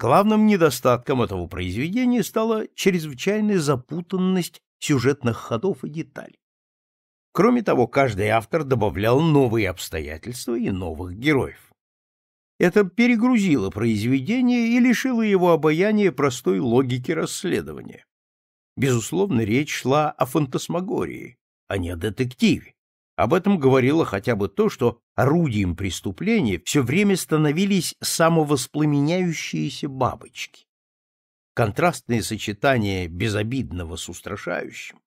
Главным недостатком этого произведения стала чрезвычайная запутанность сюжетных ходов и деталей. Кроме того, каждый автор добавлял новые обстоятельства и новых героев. Это перегрузило произведение и лишило его обаяния простой логики расследования. Безусловно, речь шла о фантасмагории, а не о детективе. Об этом говорило хотя бы то, что орудием преступления все время становились самовоспламеняющиеся бабочки. Контрастное сочетание безобидного с устрашающим,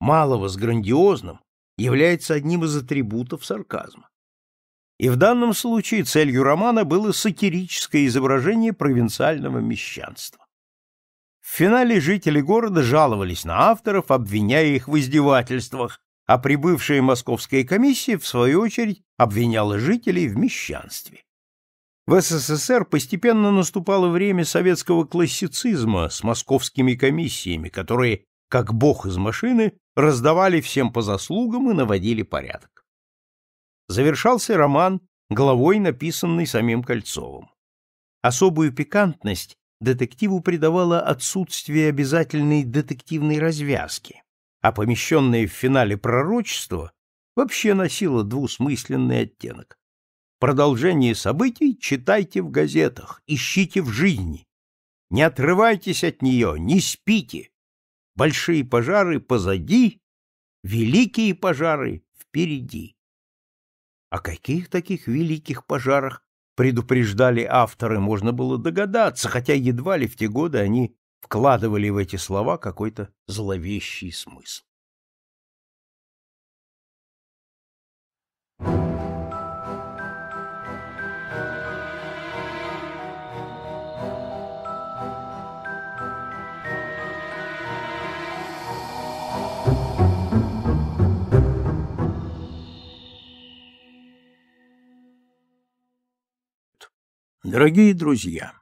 малого с грандиозным, является одним из атрибутов сарказма. И в данном случае целью романа было сатирическое изображение провинциального мещанства. В финале жители города жаловались на авторов, обвиняя их в издевательствах, а прибывшая московская комиссия, в свою очередь, обвиняла жителей в мещанстве. В СССР постепенно наступало время советского классицизма с московскими комиссиями, которые, как бог из машины, раздавали всем по заслугам и наводили порядок. Завершался роман главой, написанный самим Кольцовым. Особую пикантность детективу придавало отсутствие обязательной детективной развязки а помещенное в финале пророчество вообще носило двусмысленный оттенок. Продолжение событий читайте в газетах, ищите в жизни. Не отрывайтесь от нее, не спите. Большие пожары позади, великие пожары впереди. О каких таких великих пожарах предупреждали авторы, можно было догадаться, хотя едва ли в те годы они вкладывали в эти слова какой-то зловещий смысл. Дорогие друзья!